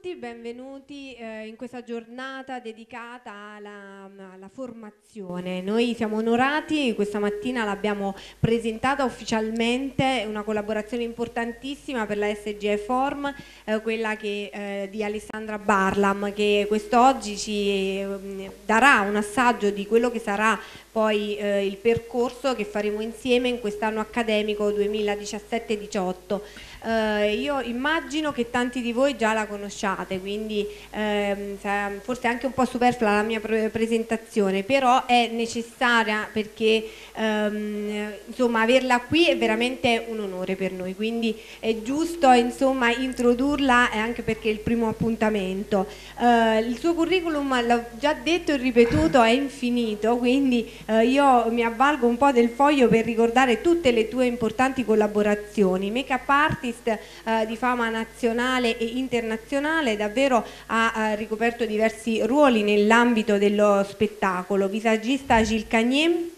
tutti, benvenuti eh, in questa giornata dedicata alla, alla, formazione. Noi siamo onorati, questa mattina l'abbiamo presentata ufficialmente, una collaborazione importantissima per la SGE Form, eh, quella che, eh, di Alessandra Barlam, che quest'oggi ci mm, darà un assaggio di quello che sarà poi eh, il percorso che faremo insieme in quest'anno accademico 2017-18. Eh, io immagino che tanti di voi già la conosciate, quindi ehm, forse è anche un po' superflua la mia presentazione, però è necessaria perché ehm, insomma, averla qui è veramente un onore per noi, quindi è giusto insomma, introdurla anche perché è il primo appuntamento. Eh, il suo curriculum, l'ho già detto e ripetuto, è infinito, quindi eh, io mi avvalgo un po' del foglio per ricordare tutte le tue importanti collaborazioni, make up artist, artist eh, di fama nazionale e internazionale, davvero ha, ha eh, ricoperto diversi ruoli nell'ambito dello spettacolo. Visagista Gilles Cagné,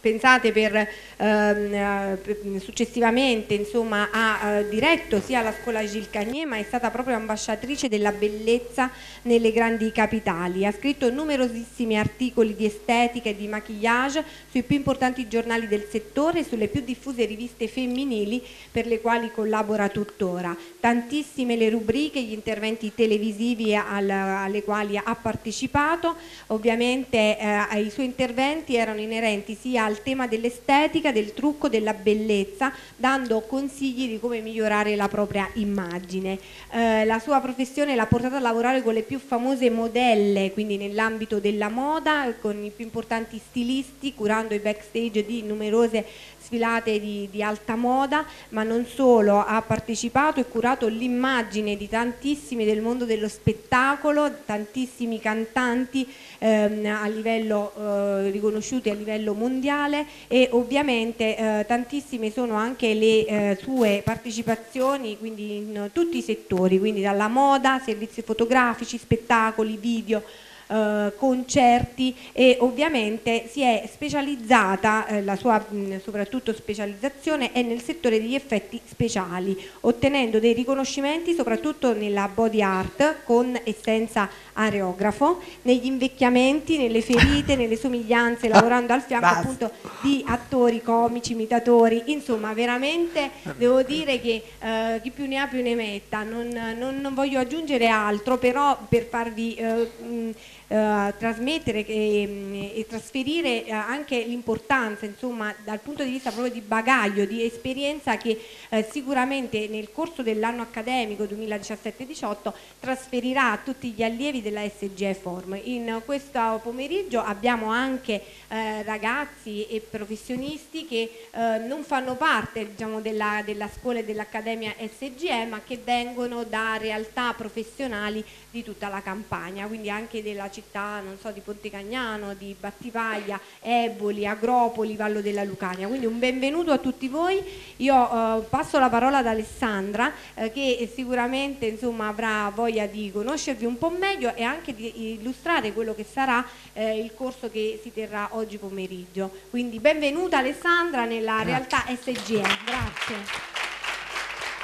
pensate per Ehm, eh, successivamente insomma, ha eh, diretto sia la scuola Gilles Cagnier ma è stata proprio ambasciatrice della bellezza nelle grandi capitali. Ha scritto numerosissimi articoli di estetica e di maquillage sui più importanti giornali del settore e sulle più diffuse riviste femminili per le quali collabora tuttora. Tantissime le rubriche, gli interventi televisivi al, alle quali ha partecipato, ovviamente eh, i suoi interventi erano inerenti sia al tema dell'estetica pratica del trucco della bellezza dando consigli di come migliorare la propria immagine. Eh, la sua professione l'ha portata a lavorare con le più famose modelle, quindi nell'ambito della moda, con i più importanti stilisti, curando i backstage di numerose sfilate di, di alta moda, ma non solo, ha partecipato e curato l'immagine di tantissimi del mondo dello spettacolo, tantissimi cantanti ehm, a livello, eh, riconosciuti a livello mondiale e ovviamente eh, tantissime sono anche le eh, sue partecipazioni quindi in tutti i settori, quindi dalla moda, servizi fotografici, spettacoli, video, eh, concerti e ovviamente si è specializzata, eh, la sua mm, soprattutto specializzazione è nel settore degli effetti speciali, ottenendo dei riconoscimenti soprattutto nella body art con e senza areografo, negli invecchiamenti, nelle ferite, nelle somiglianze, lavorando al fianco Basta. appunto di attori, comici, imitatori, insomma veramente devo dire che eh, chi più ne ha più ne metta, non, non, non voglio aggiungere altro, però per farvi eh, mh, mm, eh, trasmettere e, mm, e, trasferire eh, anche l'importanza insomma dal punto di vista proprio di bagaglio, di esperienza che eh, sicuramente nel corso dell'anno accademico 2017-18 trasferirà a tutti gli allievi della SGE Form. In questo pomeriggio abbiamo anche eh, ragazzi e professionisti che eh, non fanno parte diciamo, della, della scuola e dell'accademia SGE ma che vengono da realtà professionali di tutta la campagna, quindi anche della città città, non so, di Pontecagnano, di Battivaglia, Eboli, Agropoli, Vallo della Lucania. Quindi un benvenuto a tutti voi. Io eh, passo la parola ad Alessandra eh, che sicuramente insomma, avrà voglia di conoscervi un po' meglio e anche di illustrare quello che sarà eh, il corso che si terrà oggi pomeriggio. Quindi benvenuta Alessandra nella Grazie. realtà SGE. Grazie.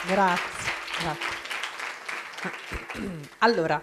Grazie. Grazie. Allora,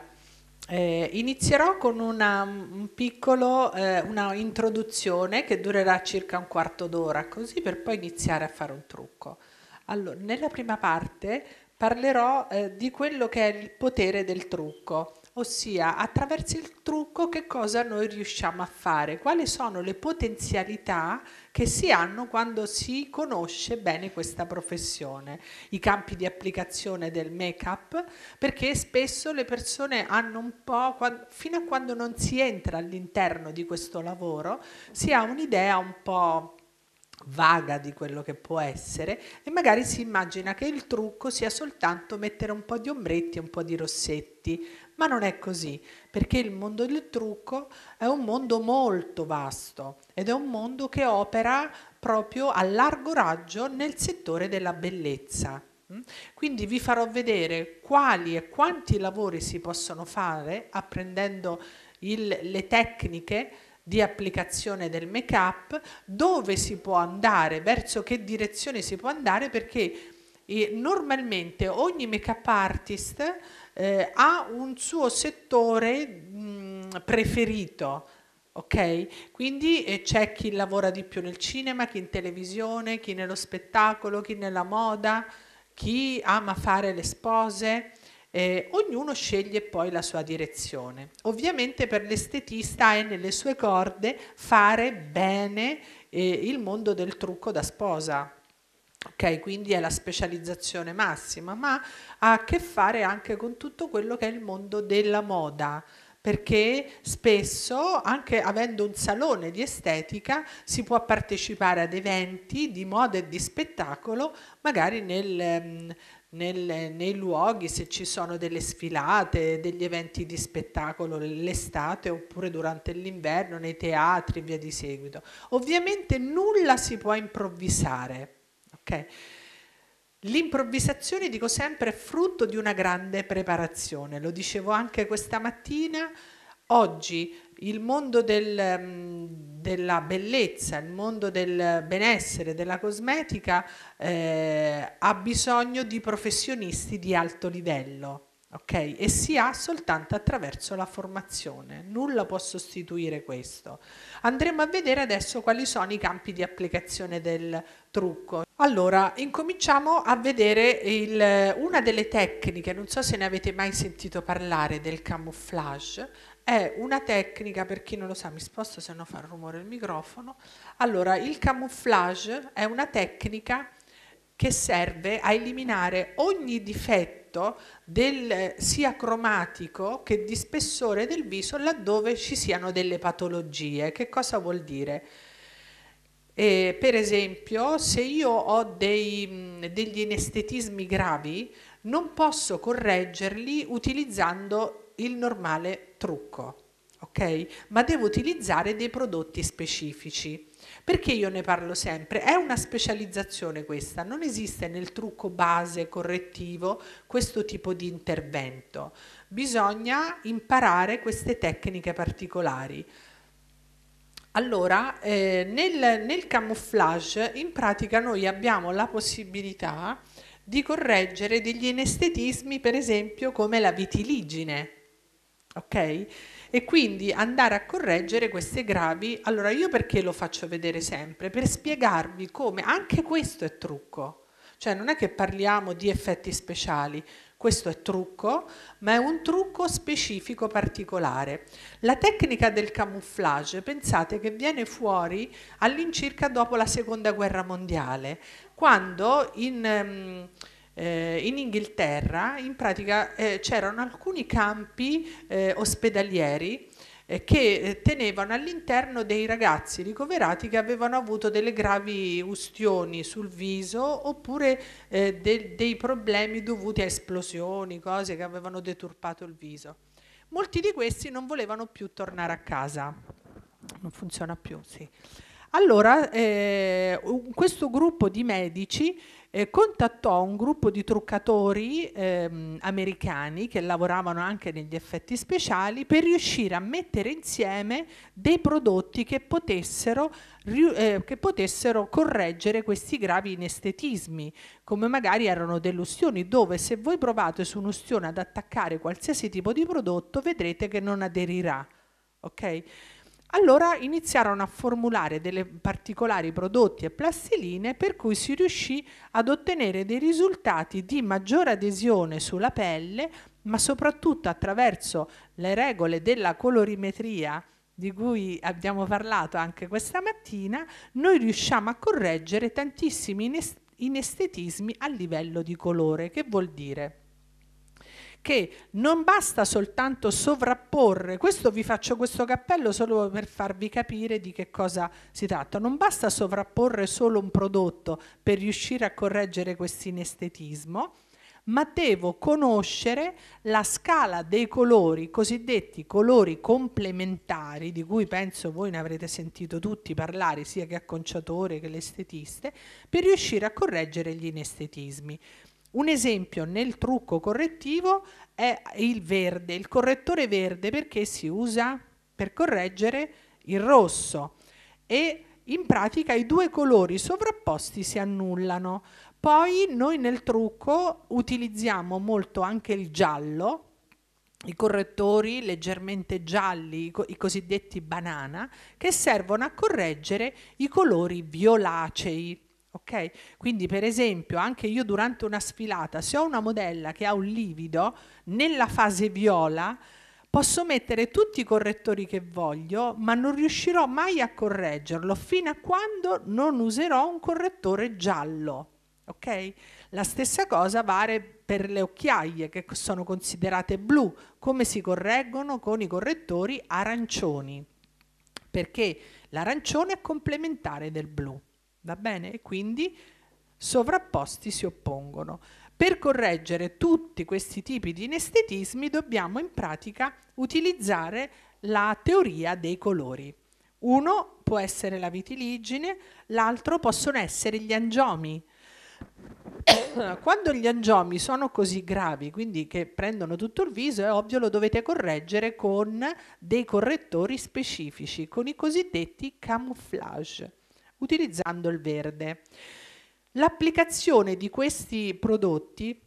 eh, inizierò con una, un piccolo, eh, una introduzione che durerà circa un quarto d'ora, così per poi iniziare a fare un trucco. Allora, nella prima parte parlerò eh, di quello che è il potere del trucco ossia attraverso il trucco che cosa noi riusciamo a fare, quali sono le potenzialità che si hanno quando si conosce bene questa professione, i campi di applicazione del make-up, perché spesso le persone hanno un po', fino a quando non si entra all'interno di questo lavoro, si ha un'idea un po' vaga di quello che può essere e magari si immagina che il trucco sia soltanto mettere un po' di ombretti e un po' di rossetti, ma non è così, perché il mondo del trucco è un mondo molto vasto ed è un mondo che opera proprio a largo raggio nel settore della bellezza. Mm? Quindi vi farò vedere quali e quanti lavori si possono fare apprendendo il, le tecniche di applicazione del make-up, dove si può andare, verso che direzione si può andare, perché eh, normalmente ogni make-up artist eh, ha un suo settore mh, preferito. Ok? Quindi eh, c'è chi lavora di più nel cinema, chi in televisione, chi nello spettacolo, chi nella moda, chi ama fare le spose. Eh, ognuno sceglie poi la sua direzione. Ovviamente per l'estetista è nelle sue corde fare bene eh, il mondo del trucco da sposa, Okay, quindi è la specializzazione massima, ma ha a che fare anche con tutto quello che è il mondo della moda, perché spesso, anche avendo un salone di estetica, si può partecipare ad eventi di moda e di spettacolo, magari nel, ehm, nel, nei luoghi, se ci sono delle sfilate, degli eventi di spettacolo l'estate oppure durante l'inverno, nei teatri e via di seguito. Ovviamente nulla si può improvvisare Okay. L'improvvisazione, dico sempre, è frutto di una grande preparazione, lo dicevo anche questa mattina, oggi il mondo del, mm, della bellezza, il mondo del benessere, della cosmetica eh, ha bisogno di professionisti di alto livello Okay? E si ha soltanto attraverso la formazione, nulla può sostituire questo. Andremo a vedere adesso quali sono i campi di applicazione del trucco. Allora, incominciamo a vedere il, una delle tecniche, non so se ne avete mai sentito parlare del camouflage, è una tecnica, per chi non lo sa, mi sposto se no fa rumore il microfono. Allora, il camouflage è una tecnica che serve a eliminare ogni difetto del, eh, sia cromatico che di spessore del viso laddove ci siano delle patologie. Che cosa vuol dire? Eh, per esempio, se io ho dei, mm, degli inestetismi gravi, non posso correggerli utilizzando il normale trucco, ok? Ma devo utilizzare dei prodotti specifici. Perché io ne parlo sempre? È una specializzazione questa, non esiste nel trucco base correttivo questo tipo di intervento. Bisogna imparare queste tecniche particolari. Allora, eh, nel, nel, camouflage in pratica noi abbiamo la possibilità di correggere degli inestetismi, per esempio come la vitiligine. Okay? e quindi andare a correggere queste gravi. Allora io perché lo faccio vedere sempre? Per spiegarvi come anche questo è trucco. Cioè non è che parliamo di effetti speciali, questo è trucco, ma è un trucco specifico particolare. La tecnica del camouflage, pensate che viene fuori all'incirca dopo la Seconda Guerra Mondiale, quando in... Um, eh, in Inghilterra in pratica eh, c'erano alcuni campi eh, ospedalieri eh, che eh, tenevano all'interno dei ragazzi ricoverati che avevano avuto delle gravi ustioni sul viso oppure eh, de dei problemi dovuti a esplosioni, cose che avevano deturpato il viso. Molti di questi non volevano più tornare a casa. Non funziona più, sì. Allora, eh, questo gruppo di medici eh, contattò un gruppo di truccatori ehm, americani che lavoravano anche negli effetti speciali per riuscire a mettere insieme dei prodotti che potessero, eh, che potessero correggere questi gravi inestetismi, come magari erano delle ustioni, dove se voi provate su un'ustione ad attaccare qualsiasi tipo di prodotto vedrete che non aderirà. Okay? Allora iniziarono a formulare delle particolari prodotti e plastiline per cui si riuscì ad ottenere dei risultati di maggiore adesione sulla pelle, ma soprattutto attraverso le regole della colorimetria di cui abbiamo parlato anche questa mattina, noi riusciamo a correggere tantissimi inestetismi a livello di colore. Che vuol dire? che non basta soltanto sovrapporre, questo vi faccio questo cappello solo per farvi capire di che cosa si tratta, non basta sovrapporre solo un prodotto per riuscire a correggere questo inestetismo, ma devo conoscere la scala dei colori, cosiddetti colori complementari, di cui penso voi ne avrete sentito tutti parlare, sia che acconciatore che l'estetiste, per riuscire a correggere gli inestetismi. Un esempio nel trucco correttivo è il verde, il correttore verde perché si usa per correggere il rosso e in pratica i due colori sovrapposti si annullano. Poi noi nel trucco utilizziamo molto anche il giallo, i correttori leggermente gialli, i, i, cosiddetti banana, che servono a correggere i colori violacei. Okay? Quindi per esempio anche io durante una sfilata, se ho una modella che ha un livido, nella fase viola posso mettere tutti i correttori che voglio, ma non riuscirò mai a correggerlo fino a quando non userò un correttore giallo. Okay? La stessa cosa vale per le occhiaie che sono considerate blu, come si correggono con i correttori arancioni, perché l'arancione è complementare del blu. Va bene? E quindi sovrapposti si oppongono. Per correggere tutti questi tipi di inestetismi dobbiamo in pratica utilizzare la teoria dei colori. Uno può essere la vitiligine, l'altro possono essere gli angiomi. Quando gli angiomi sono così gravi, quindi che prendono tutto il viso, è ovvio lo dovete correggere con dei correttori specifici, con i cosiddetti camouflage utilizzando il verde. L'applicazione di questi prodotti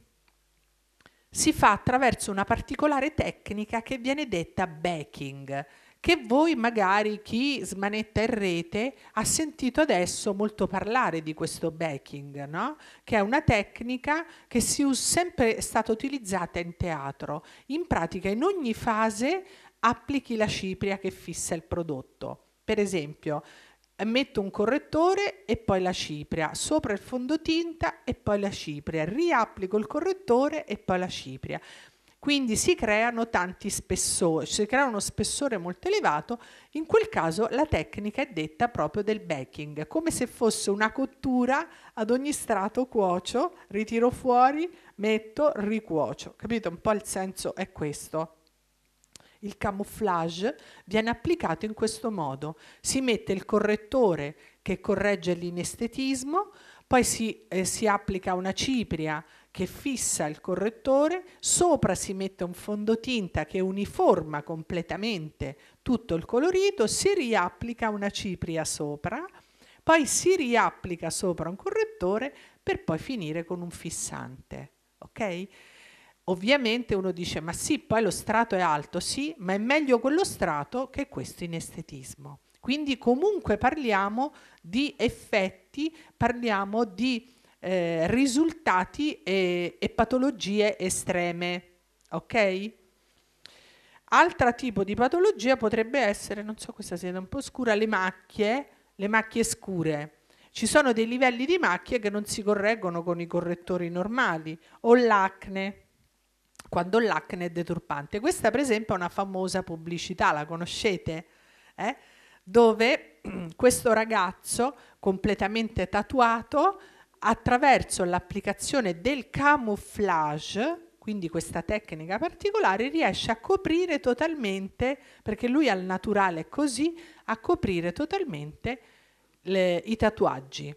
si fa attraverso una particolare tecnica che viene detta backing, che voi magari chi smanetta in rete ha sentito adesso molto parlare di questo backing, no? che è una tecnica che si è sempre stata utilizzata in teatro. In pratica in ogni fase applichi la cipria che fissa il prodotto. Per esempio, metto un correttore e poi la cipria, sopra il fondotinta e poi la cipria, riapplico il correttore e poi la cipria. Quindi si creano tanti spessori, si crea uno spessore molto elevato, in quel caso la tecnica è detta proprio del backing, come se fosse una cottura ad ogni strato cuocio, ritiro fuori, metto, ricuocio. Capito? Un po' il senso è questo il camouflage viene applicato in questo modo. Si mette il correttore che corregge l'inestetismo, poi si, eh, si applica una cipria che fissa il correttore, sopra si mette un fondotinta che uniforma completamente tutto il colorito, si riapplica una cipria sopra, poi si riapplica sopra un correttore per poi finire con un fissante. Okay? Ovviamente uno dice, ma sì, poi lo strato è alto, sì, ma è meglio quello strato che questo inestetismo. Quindi comunque parliamo di effetti, parliamo di eh, risultati e, e patologie estreme. Ok? Altra tipo di patologia potrebbe essere, non so, questa sera un po' scura, le macchie, le macchie scure. Ci sono dei livelli di macchie che non si correggono con i correttori normali o l'acne quando l'acne è deturpante. Questa per esempio è una famosa pubblicità, la conoscete? Eh? Dove questo ragazzo completamente tatuato attraverso l'applicazione del camouflage, quindi questa tecnica particolare, riesce a coprire totalmente, perché lui al naturale è così, a coprire totalmente le, i tatuaggi.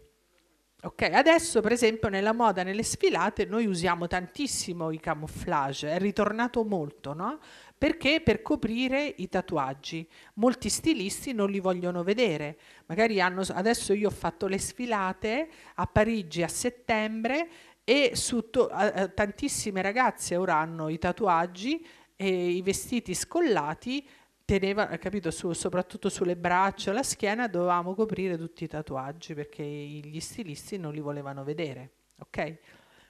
Ok, adesso per esempio nella moda, nelle sfilate, noi usiamo tantissimo i camouflage, è ritornato molto, no? Perché per coprire i tatuaggi. Molti stilisti non li vogliono vedere. Magari hanno, adesso io ho fatto le sfilate a Parigi a settembre e su to- eh, tantissime ragazze ora hanno i tatuaggi e i vestiti scollati teneva, eh, capito, su, soprattutto sulle braccia, la schiena, dovevamo coprire tutti i tatuaggi perché gli stilisti non li volevano vedere, ok?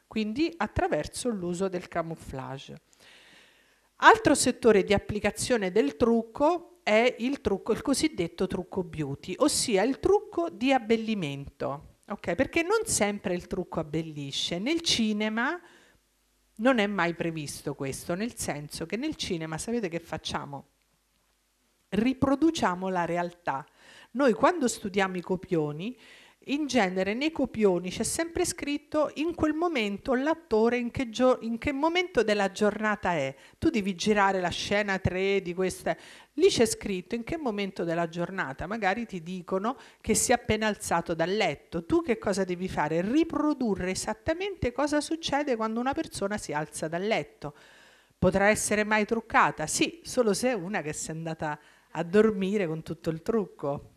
Quindi attraverso l'uso del camouflage. Altro settore di applicazione del trucco è il, trucco, il cosiddetto trucco beauty, ossia il trucco di abbellimento. Okay, perché non sempre il trucco abbellisce. Nel cinema non è mai previsto questo, nel senso che nel cinema sapete che facciamo? riproduciamo la realtà. Noi quando studiamo i copioni, in genere nei copioni c'è sempre scritto in quel momento l'attore in che, in che, momento della giornata è. Tu devi girare la scena 3 di questa. Lì c'è scritto in che momento della giornata. Magari ti dicono che si è appena alzato dal letto. Tu che cosa devi fare? Riprodurre esattamente cosa succede quando una persona si alza dal letto. Potrà essere mai truccata? Sì, solo se è una che si è andata a a dormire con tutto il trucco.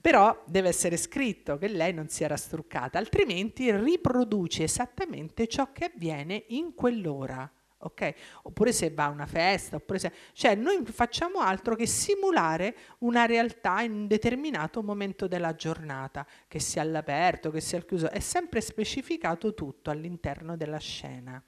Però deve essere scritto che lei non si era struccata, altrimenti riproduce esattamente ciò che avviene in quell'ora. Okay? Oppure se va a una festa, oppure se... cioè noi facciamo altro che simulare una realtà in un determinato momento della giornata, che sia all'aperto, che sia al chiuso, è sempre specificato tutto all'interno della scena.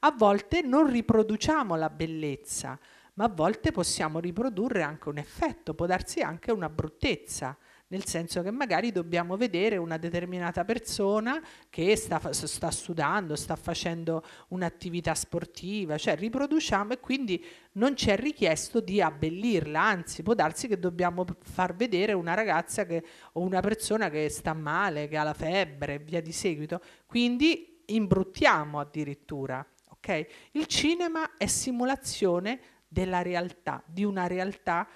A volte non riproduciamo la bellezza, ma a volte possiamo riprodurre anche un effetto, può darsi anche una bruttezza, nel senso che magari dobbiamo vedere una determinata persona che sta, sta sudando, sta facendo un'attività sportiva, cioè riproduciamo e quindi non c'è richiesto di abbellirla, anzi può darsi che dobbiamo far vedere una ragazza che, o una persona che sta male, che ha la febbre e via di seguito, quindi imbruttiamo addirittura. Okay? Il cinema è simulazione della realtà, di una realtà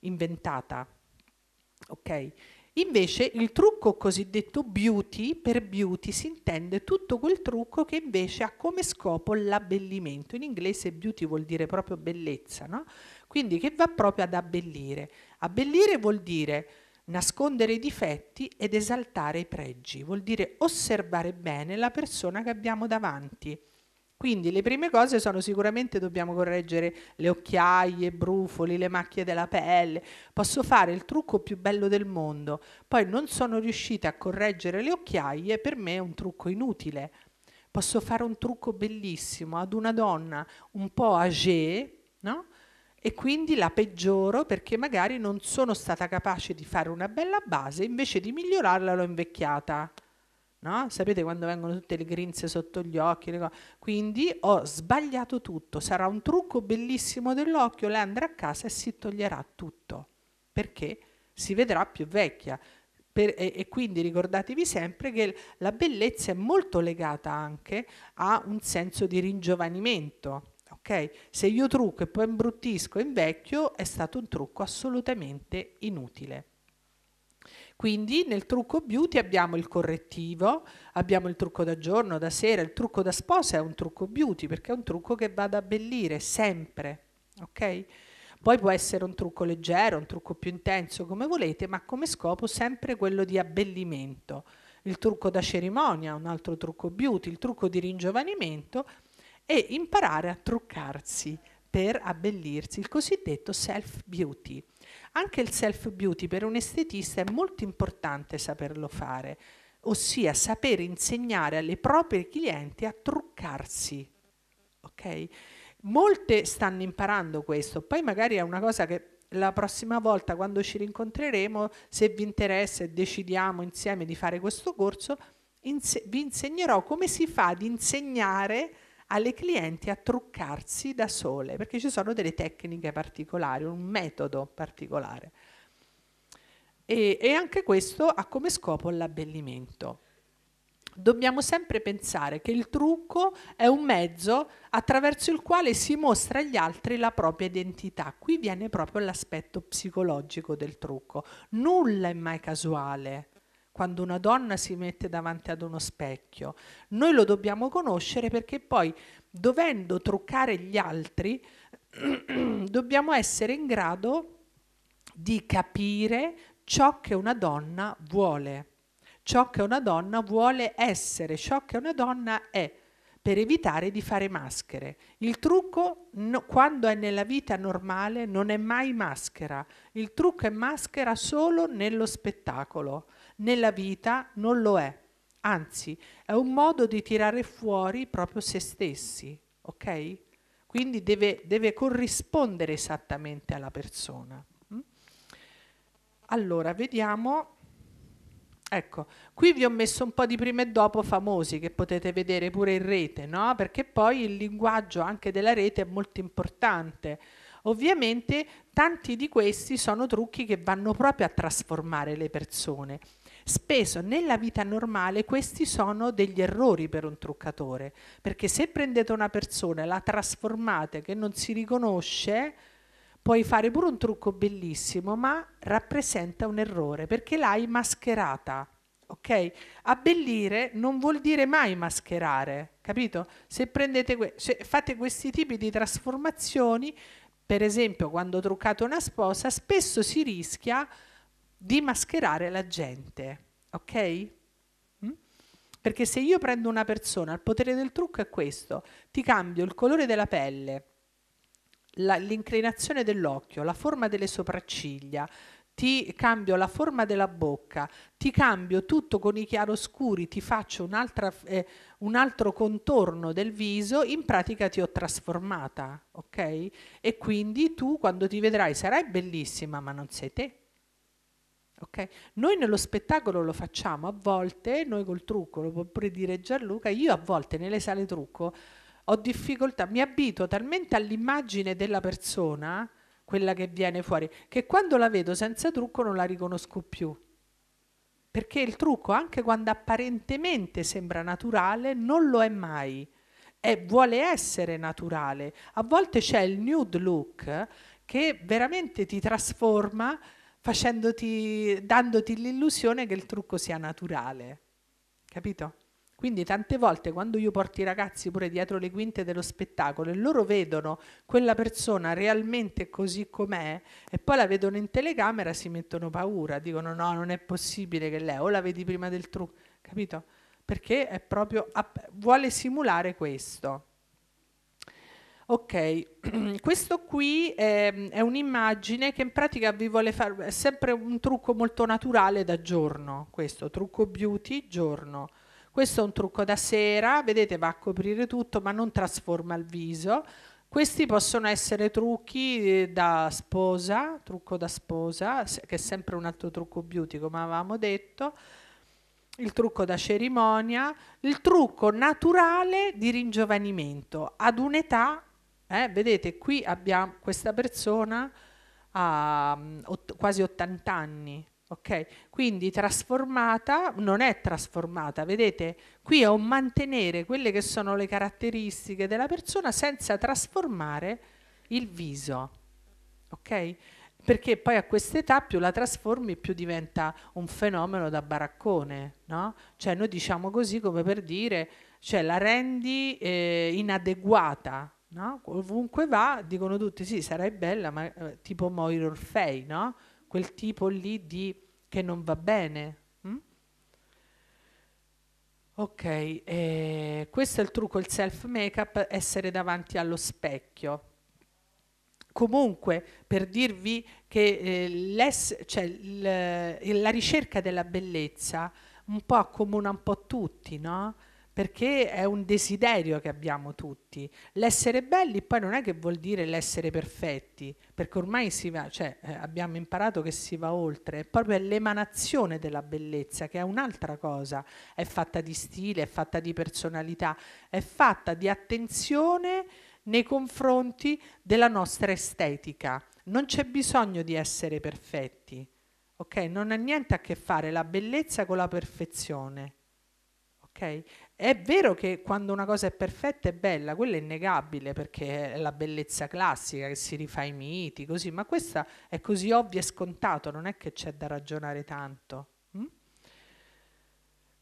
inventata. Okay? Invece il trucco cosiddetto beauty, per beauty si intende tutto quel trucco che invece ha come scopo l'abbellimento. In inglese beauty vuol dire proprio bellezza, no? Quindi che va proprio ad abbellire. Abbellire vuol dire nascondere i difetti ed esaltare i pregi, vuol dire osservare bene la persona che abbiamo davanti quindi le prime cose sono sicuramente dobbiamo correggere le occhiaie, i brufoli, le macchie della pelle. Posso fare il trucco più bello del mondo, poi non sono riuscita a correggere le occhiaie, per me è un trucco inutile. Posso fare un trucco bellissimo ad una donna un po' âgée, no? E quindi la peggioro perché magari non sono stata capace di fare una bella base, invece di migliorarla l'ho invecchiata. No? Sapete quando vengono tutte le grinze sotto gli occhi? Quindi ho sbagliato tutto. Sarà un trucco bellissimo dell'occhio, lei andrà a casa e si toglierà tutto perché si vedrà più vecchia. Per, e, e, quindi ricordatevi sempre che la bellezza è molto legata anche a un senso di ringiovanimento. Okay? Se io trucco e poi imbruttisco e invecchio, è stato un trucco assolutamente inutile. Quindi nel trucco beauty abbiamo il correttivo, abbiamo il trucco da giorno, da sera, il trucco da sposa è un trucco beauty perché è un trucco che va ad abbellire sempre, ok? Poi può essere un trucco leggero, un trucco più intenso, come volete, ma come scopo sempre quello di abbellimento. Il trucco da cerimonia, un altro trucco beauty, il trucco di ringiovanimento e imparare a truccarsi per abbellirsi, il cosiddetto self beauty. Anche il self beauty per un estetista è molto importante saperlo fare, ossia sapere insegnare alle proprie clienti a truccarsi. Okay? Molte stanno imparando questo, poi magari è una cosa che la prossima volta quando ci rincontreremo, se vi interessa e decidiamo insieme di fare questo corso, inse vi insegnerò come si fa ad insegnare alle clienti a truccarsi da sole, perché ci sono delle tecniche particolari, un metodo particolare. E, e anche questo ha come scopo l'abbellimento. Dobbiamo sempre pensare che il trucco è un mezzo attraverso il quale si mostra agli altri la propria identità. Qui viene proprio l'aspetto psicologico del trucco. Nulla è mai casuale quando una donna si mette davanti ad uno specchio. Noi lo dobbiamo conoscere perché poi, dovendo truccare gli altri, dobbiamo essere in grado di capire ciò che una donna vuole, ciò che una donna vuole essere, ciò che una donna è per evitare di fare maschere. Il trucco no, quando è nella vita normale non è mai maschera, il trucco è maschera solo nello spettacolo nella vita non lo è. Anzi, è un modo di tirare fuori proprio se stessi, ok? Quindi deve, deve corrispondere esattamente alla persona. Mm? Allora, vediamo Ecco, qui vi ho messo un po' di prima e dopo famosi che potete vedere pure in rete, no? Perché poi il linguaggio anche della rete è molto importante. Ovviamente tanti di questi sono trucchi che vanno proprio a trasformare le persone Spesso nella vita normale questi sono degli errori per un truccatore, perché se prendete una persona e la trasformate che non si riconosce, puoi fare pure un trucco bellissimo, ma rappresenta un errore perché l'hai mascherata. Ok? Abbellire non vuol dire mai mascherare, capito? Se prendete que- se fate questi tipi di trasformazioni, per esempio, quando truccate una sposa, spesso si rischia di mascherare la gente, ok? Mm? Perché se io prendo una persona, il potere del trucco è questo, ti cambio il colore della pelle, la, l'inclinazione dell'occhio, la forma delle sopracciglia, ti cambio la forma della bocca, ti cambio tutto con i chiaroscuri, ti faccio eh, un altro contorno del viso, in pratica ti ho trasformata, ok? E quindi tu quando ti vedrai sarai bellissima, ma non sei te. Okay? Noi nello spettacolo lo facciamo a volte, noi col trucco, lo può pure dire Gianluca, io a volte nelle sale trucco ho difficoltà, mi abito talmente all'immagine della persona, quella che viene fuori, che quando la vedo senza trucco non la riconosco più. Perché il trucco, anche quando apparentemente sembra naturale, non lo è mai. E vuole essere naturale. A volte c'è il nude look che veramente ti trasforma facendoti, dandoti l'illusione che il trucco sia naturale. Capito? Quindi tante volte quando io porto i ragazzi pure dietro le quinte dello spettacolo e loro vedono quella persona realmente così com'è e poi la vedono in telecamera si mettono paura, dicono no, non è possibile che lei o la vedi prima del trucco, capito? Perché è proprio, vuole simulare questo. Ok, questo qui è, ehm, è un'immagine che in pratica vi vuole fare, è sempre un trucco molto naturale da giorno, questo trucco beauty giorno. Questo è un trucco da sera, vedete va a coprire tutto ma non trasforma il viso. Questi possono essere trucchi eh, da sposa, trucco da sposa, che è sempre un altro trucco beauty come avevamo detto, il trucco da cerimonia, il trucco naturale di ringiovanimento ad un'età eh, vedete, qui abbiamo questa persona ha um, quasi 80 anni, ok? Quindi trasformata, non è trasformata, vedete? Qui è un mantenere quelle che sono le caratteristiche della persona senza trasformare il viso, ok? Perché poi a quest'età più la trasformi più diventa un fenomeno da baraccone, no? Cioè noi diciamo così come per dire, cioè la rendi eh, inadeguata, no? ovunque va dicono tutti sì sarai bella ma eh, tipo Moira Orfei no? quel tipo lì di che non va bene mm? ok eh, questo è il trucco il self make up essere davanti allo specchio comunque per dirvi che eh, cioè, eh, la ricerca della bellezza un po' accomuna un po' tutti no? perché è un desiderio che abbiamo tutti. L'essere belli poi non è che vuol dire l'essere perfetti, perché ormai va, cioè, eh, abbiamo imparato che si va oltre, è proprio l'emanazione della bellezza, che è un'altra cosa, è fatta di stile, è fatta di personalità, è fatta di attenzione nei confronti della nostra estetica. Non c'è bisogno di essere perfetti. Ok, non ha niente a che fare la bellezza con la perfezione. Okay? È vero che quando una cosa è perfetta è bella, quella è innegabile perché è la bellezza classica che si rifà i miti, così, ma questa è così ovvia e scontata, non è che c'è da ragionare tanto. Hm?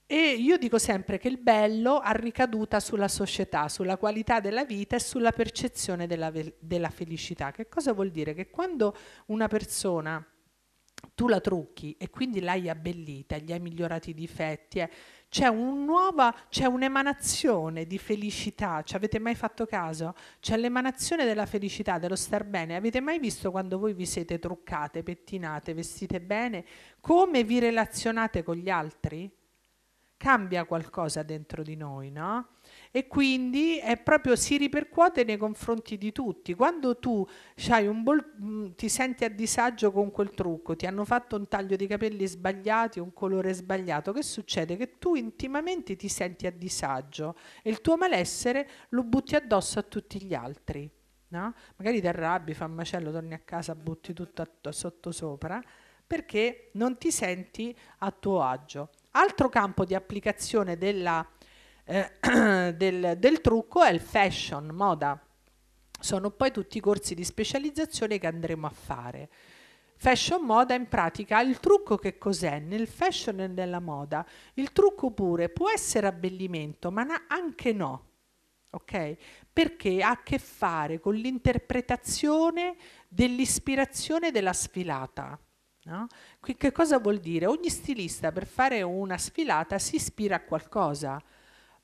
E io dico sempre che il bello ha ricaduta sulla società, sulla qualità della vita e sulla percezione della, della felicità. Che cosa vuol dire? Che quando una persona tu la trucchi e quindi l'hai abbellita, gli hai migliorati i difetti, eh, c'è, un nuova, c'è un'emanazione di felicità, ci avete mai fatto caso? C'è l'emanazione della felicità, dello star bene. Avete mai visto quando voi vi siete truccate, pettinate, vestite bene, come vi relazionate con gli altri? Cambia qualcosa dentro di noi, no? e quindi è proprio si ripercuote nei confronti di tutti. Quando tu bol- mm, ti senti a disagio con quel trucco, ti hanno fatto un taglio di capelli sbagliati, un colore sbagliato, che succede? Che tu intimamente ti senti a disagio e il tuo malessere lo butti addosso a tutti gli altri. No? Magari ti arrabbi, fa un macello, torni a casa, butti tutto atto- sotto sopra perché non ti senti a tuo agio. Altro campo di applicazione della eh, del, del trucco è il fashion, moda. Sono poi tutti i corsi di specializzazione che andremo a fare. Fashion moda in pratica, il trucco che cos'è? Nel fashion e nella moda, il trucco pure può essere abbellimento, ma anche no. Okay? Perché ha a che fare con l'interpretazione dell'ispirazione della sfilata. No? Che cosa vuol dire? Ogni stilista per fare una sfilata si ispira a qualcosa.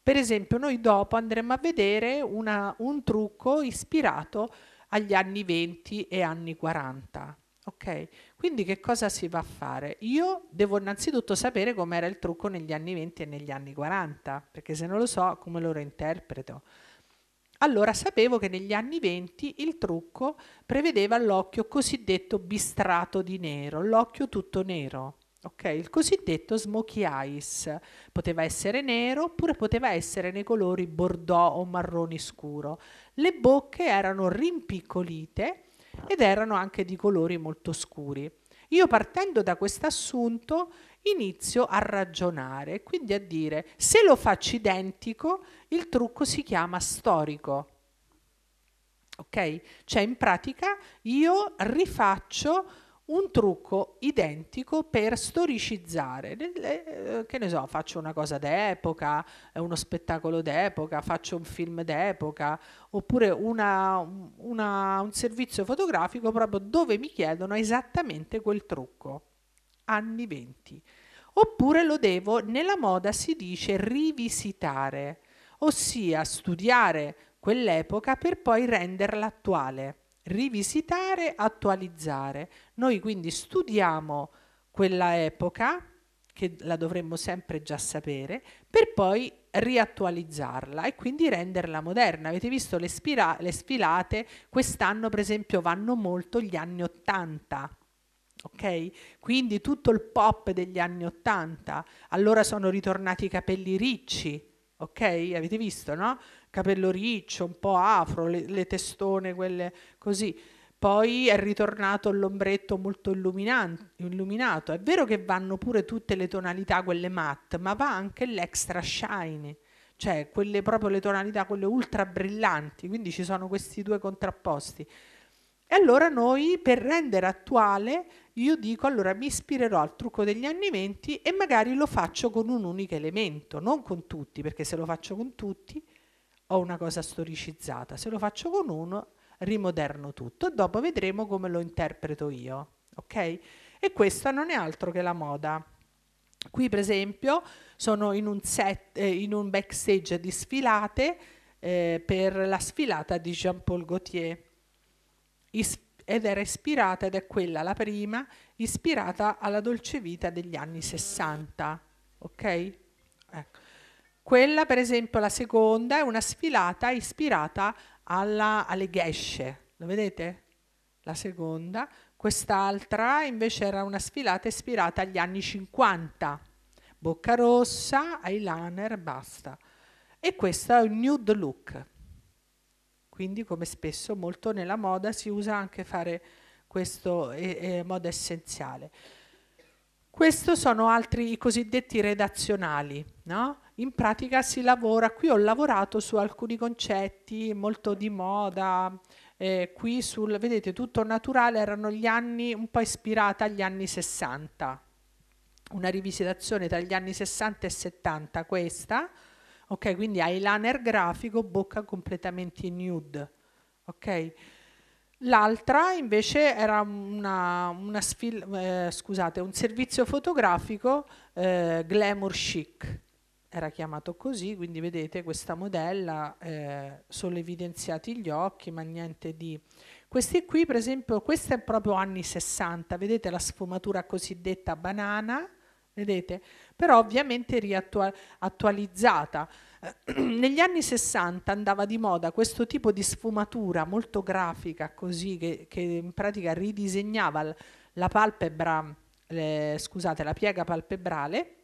Per esempio, noi dopo andremo a vedere una, un trucco ispirato agli anni 20 e anni 40. Ok? Quindi che cosa si va a fare? Io devo innanzitutto sapere com'era il trucco negli anni 20 e negli anni 40, perché se non lo so come lo reinterpreto. Allora sapevo che negli anni 20 il trucco prevedeva l'occhio cosiddetto bistrato di nero, l'occhio tutto nero. Okay, il cosiddetto smoky ice poteva essere nero oppure poteva essere nei colori bordeaux o marrone scuro. Le bocche erano rimpiccolite ed erano anche di colori molto scuri. Io partendo da questo assunto inizio a ragionare, quindi a dire se lo faccio identico il trucco si chiama storico. Ok? Cioè in pratica io rifaccio un trucco identico per storicizzare, eh, che ne so, faccio una cosa d'epoca, eh, uno spettacolo d'epoca, faccio un film d'epoca, oppure una, una, un servizio fotografico proprio dove mi chiedono esattamente quel trucco, anni 20. Oppure lo devo, nella moda si dice rivisitare, ossia studiare quell'epoca per poi renderla attuale rivisitare, attualizzare. Noi quindi studiamo quella epoca, che la dovremmo sempre già sapere, per poi riattualizzarla e quindi renderla moderna. Avete visto le, spira- le sfilate? Quest'anno per esempio vanno molto gli anni Ottanta. Ok? Quindi tutto il pop degli anni Ottanta. Allora sono ritornati i capelli ricci, ok? Avete visto, no? capello riccio, un po' afro, le, le testone, quelle così. Poi è ritornato l'ombretto molto illuminato. È vero che vanno pure tutte le tonalità, quelle matte, ma va anche l'extra shiny, cioè quelle proprio le tonalità, quelle ultra brillanti. Quindi ci sono questi due contrapposti. E allora noi per rendere attuale, io dico allora mi ispirerò al trucco degli anni 20 e magari lo faccio con un unico elemento, non con tutti, perché se lo faccio con tutti ho una cosa storicizzata, se lo faccio con uno rimoderno tutto e dopo vedremo come lo interpreto io, ok? E questa non è altro che la moda. Qui per esempio sono in un, set, eh, in un backstage di sfilate eh, per la sfilata di Jean-Paul Gaultier Is- ed era ispirata, ed è quella la prima, ispirata alla dolce vita degli anni 60, ok? Quella, per esempio, la seconda è una sfilata ispirata alla, alle gesce, lo vedete? La seconda. Quest'altra invece era una sfilata ispirata agli anni 50. Bocca rossa, eyeliner, basta. E questo è un nude look. Quindi, come spesso molto nella moda, si usa anche fare questo eh, eh, modo essenziale. Questi sono altri i cosiddetti redazionali, no? in pratica si lavora, qui ho lavorato su alcuni concetti molto di moda, eh, qui sul, vedete, tutto naturale erano gli anni, un po' ispirata agli anni 60, una rivisitazione tra gli anni 60 e 70 questa, ok, quindi eyeliner grafico, bocca completamente nude, ok? L'altra invece era una, una eh, scusate, un servizio fotografico eh, glamour chic, era chiamato così, quindi vedete questa modella, eh, sono evidenziati gli occhi, ma niente di... Questi qui, per esempio, questa è proprio anni 60, vedete la sfumatura cosiddetta banana, vedete? Però ovviamente riattualizzata. Riattual Negli anni 60 andava di moda questo tipo di sfumatura molto grafica, così, che, che in pratica ridisegnava la palpebra, le, scusate, la piega palpebrale,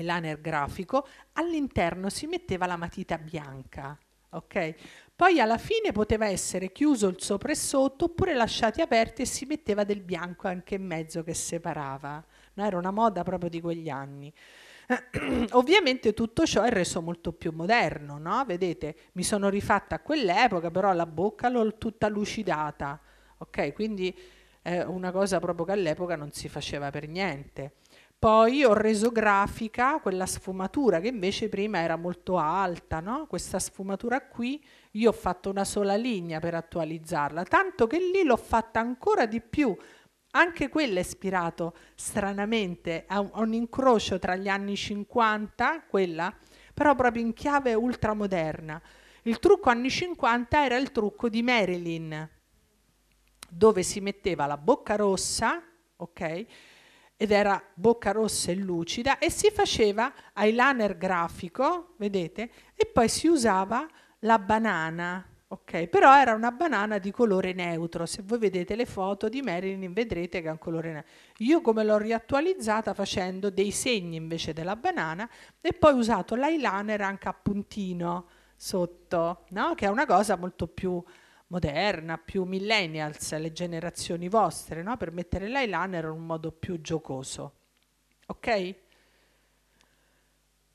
eyeliner grafico, all'interno si metteva la matita bianca. Okay? Poi alla fine poteva essere chiuso il sopra e sotto oppure lasciati aperti e si metteva del bianco anche in mezzo che separava. No, era una moda proprio di quegli anni. Ovviamente tutto ciò è reso molto più moderno, no? Vedete, mi sono rifatta a quell'epoca, però la bocca l'ho tutta lucidata, ok? Quindi è eh, una cosa proprio che all'epoca non si faceva per niente. Poi ho reso grafica quella sfumatura che invece prima era molto alta, no? questa sfumatura qui io ho fatto una sola linea per attualizzarla, tanto che lì l'ho fatta ancora di più, anche quella è ispirato stranamente a un, a un incrocio tra gli anni 50, quella, però proprio in chiave ultramoderna. Il trucco anni 50 era il trucco di Marilyn, dove si metteva la bocca rossa, ok? ed era bocca rossa e lucida e si faceva eyeliner grafico, vedete? E poi si usava la banana, ok? Però era una banana di colore neutro. Se voi vedete le foto di Marilyn vedrete che è un colore neutro. Io come l'ho riattualizzata facendo dei segni invece della banana e poi ho usato l'eyeliner anche a puntino sotto, no? Che è una cosa molto più moderna, più millennials, le generazioni vostre, no? per mettere l'eyeliner in un modo più giocoso. Ok?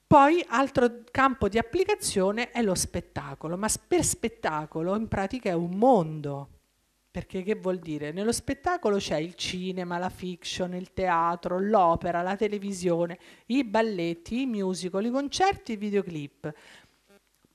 Poi altro campo di applicazione è lo spettacolo, ma per spettacolo in pratica è un mondo. Perché che vuol dire? Nello spettacolo c'è il cinema, la fiction, il teatro, l'opera, la televisione, i balletti, i musical, i concerti, i videoclip.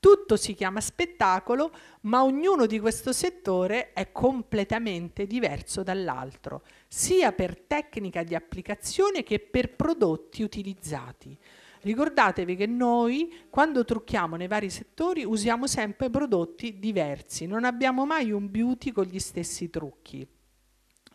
Tutto si chiama spettacolo, ma ognuno di questo settore è completamente diverso dall'altro, sia per tecnica di applicazione che per prodotti utilizzati. Ricordatevi che noi quando trucchiamo nei vari settori usiamo sempre prodotti diversi, non abbiamo mai un beauty con gli stessi trucchi.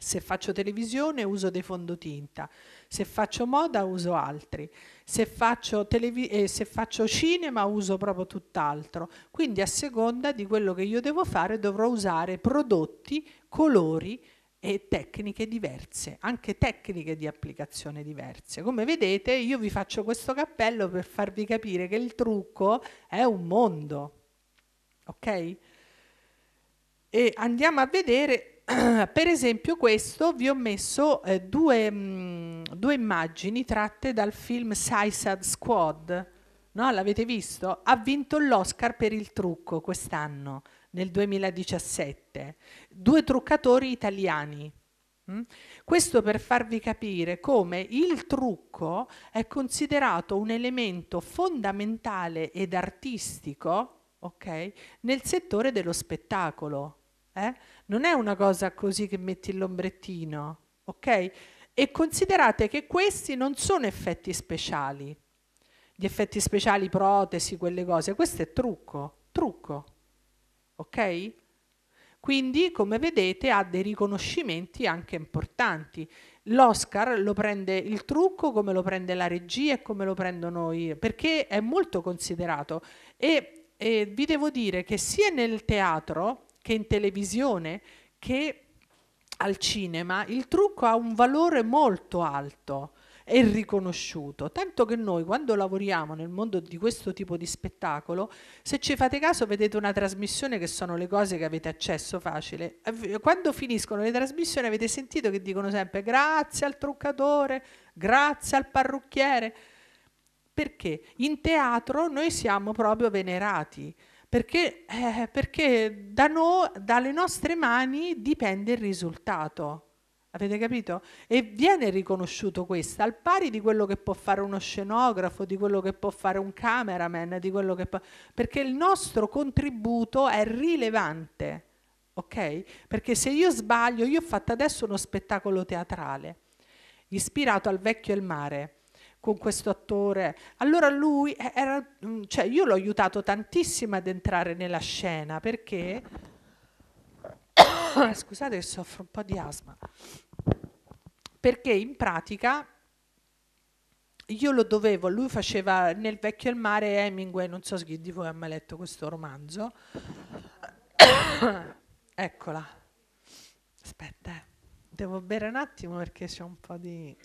Se faccio televisione uso dei fondotinta, se faccio moda uso altri, se faccio, eh, se faccio cinema uso proprio tutt'altro. Quindi a seconda di quello che io devo fare dovrò usare prodotti, colori e tecniche diverse, anche tecniche di applicazione diverse. Come vedete io vi faccio questo cappello per farvi capire che il trucco è un mondo. Ok? E andiamo a vedere per esempio questo vi ho messo eh, due, mh, mm, due, immagini tratte dal film Suicide Squad, no? l'avete visto? Ha vinto l'Oscar per il trucco quest'anno, nel 2017, due truccatori italiani. Mm? Questo per farvi capire come il trucco è considerato un elemento fondamentale ed artistico okay, nel settore dello spettacolo eh? non è una cosa così che metti l'ombrettino, ok? E considerate che questi non sono effetti speciali, gli effetti speciali, protesi, quelle cose, questo è trucco, trucco, ok? Quindi, come vedete, ha dei riconoscimenti anche importanti. L'Oscar lo prende il trucco come lo prende la regia e come lo prendono noi, perché è molto considerato. E, e vi devo dire che sia nel teatro che in televisione, che al cinema, il trucco ha un valore molto alto e riconosciuto, tanto che noi quando lavoriamo nel mondo di questo tipo di spettacolo, se ci fate caso vedete una trasmissione che sono le cose che avete accesso facile, eh, quando finiscono le trasmissioni avete sentito che dicono sempre grazie al truccatore, grazie al parrucchiere, perché in teatro noi siamo proprio venerati, perché, eh, perché da no, dalle nostre mani dipende il risultato. Avete capito? E viene riconosciuto questo, al pari di quello che può fare uno scenografo, di quello che può fare un cameraman, di quello che può... perché il nostro contributo è rilevante, ok? Perché se io sbaglio, io ho fatto adesso uno spettacolo teatrale ispirato al vecchio e il mare con questo attore. Allora lui era, mm, cioè io l'ho aiutato tantissimo ad entrare nella scena perché, scusate che soffro un po' di asma, perché in pratica io lo dovevo, lui faceva Nel vecchio al mare Hemingway, non so chi di voi ha mai letto questo romanzo. Eccola. Aspetta, eh. devo bere un attimo perché c'è un po' di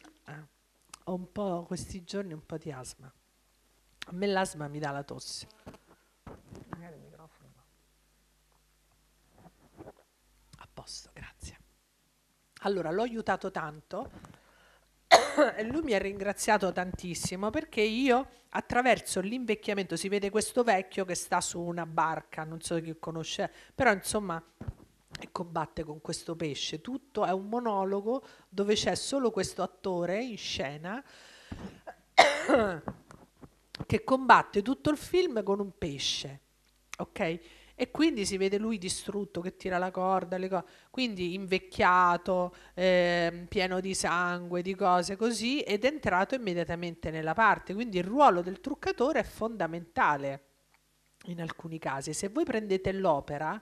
ho un po' questi giorni un po' di asma. A me l'asma mi dà la tosse. A posto, grazie. Allora, l'ho aiutato tanto e lui mi ha ringraziato tantissimo perché io attraverso l'invecchiamento si vede questo vecchio che sta su una barca, non so chi conosce, però insomma e combatte con questo pesce. Tutto è un monologo dove c'è solo questo attore in scena che combatte tutto il film con un pesce, ok? E quindi si vede lui distrutto che tira la corda, co quindi invecchiato, eh, pieno di sangue, di cose così, ed è entrato immediatamente nella parte. Quindi il ruolo del truccatore è fondamentale in alcuni casi. Se voi prendete l'opera,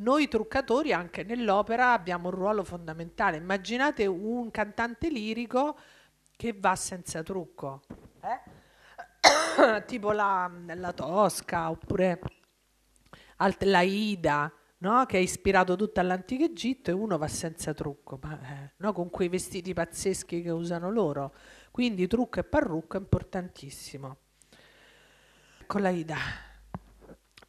noi truccatori anche nell'opera abbiamo un ruolo fondamentale. Immaginate un cantante lirico che va senza trucco, eh? tipo la, la, Tosca oppure alt- la Ida, no? che è ispirato tutto all'antico Egitto e uno va senza trucco, ma, eh, no? con quei vestiti pazzeschi che usano loro. Quindi trucco e parrucco è importantissimo. Con la Ida.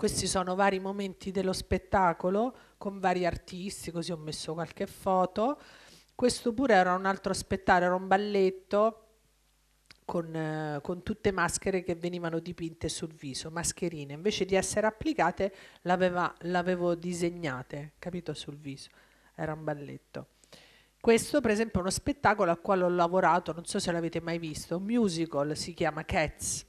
Questi sono vari momenti dello spettacolo con vari artisti, così ho messo qualche foto. Questo pure era un altro spettacolo, era un balletto con, eh, con tutte maschere che venivano dipinte sul viso, mascherine. Invece di essere applicate l'avevo disegnate, capito, sul viso. Era un balletto. Questo per esempio è uno spettacolo a quale ho lavorato, non so se l'avete mai visto, un musical, si chiama Cats,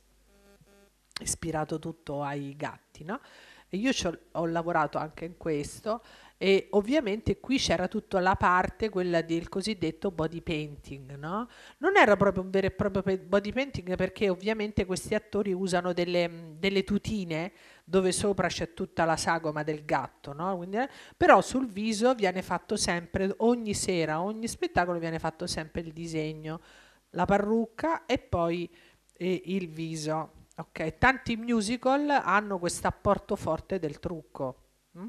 ispirato tutto ai gatti macchina e io ho lavorato anche in questo e ovviamente qui c'era tutta la parte, quella del cosiddetto body painting, no? Non era proprio un vero e proprio body painting perché ovviamente questi attori usano delle, delle tutine dove sopra c'è tutta la sagoma del gatto, no? Quindi, però sul viso viene fatto sempre, ogni sera, ogni spettacolo viene fatto sempre il disegno, la parrucca e poi eh, il viso. Ok, tanti musical hanno questo apporto forte del trucco. Mm?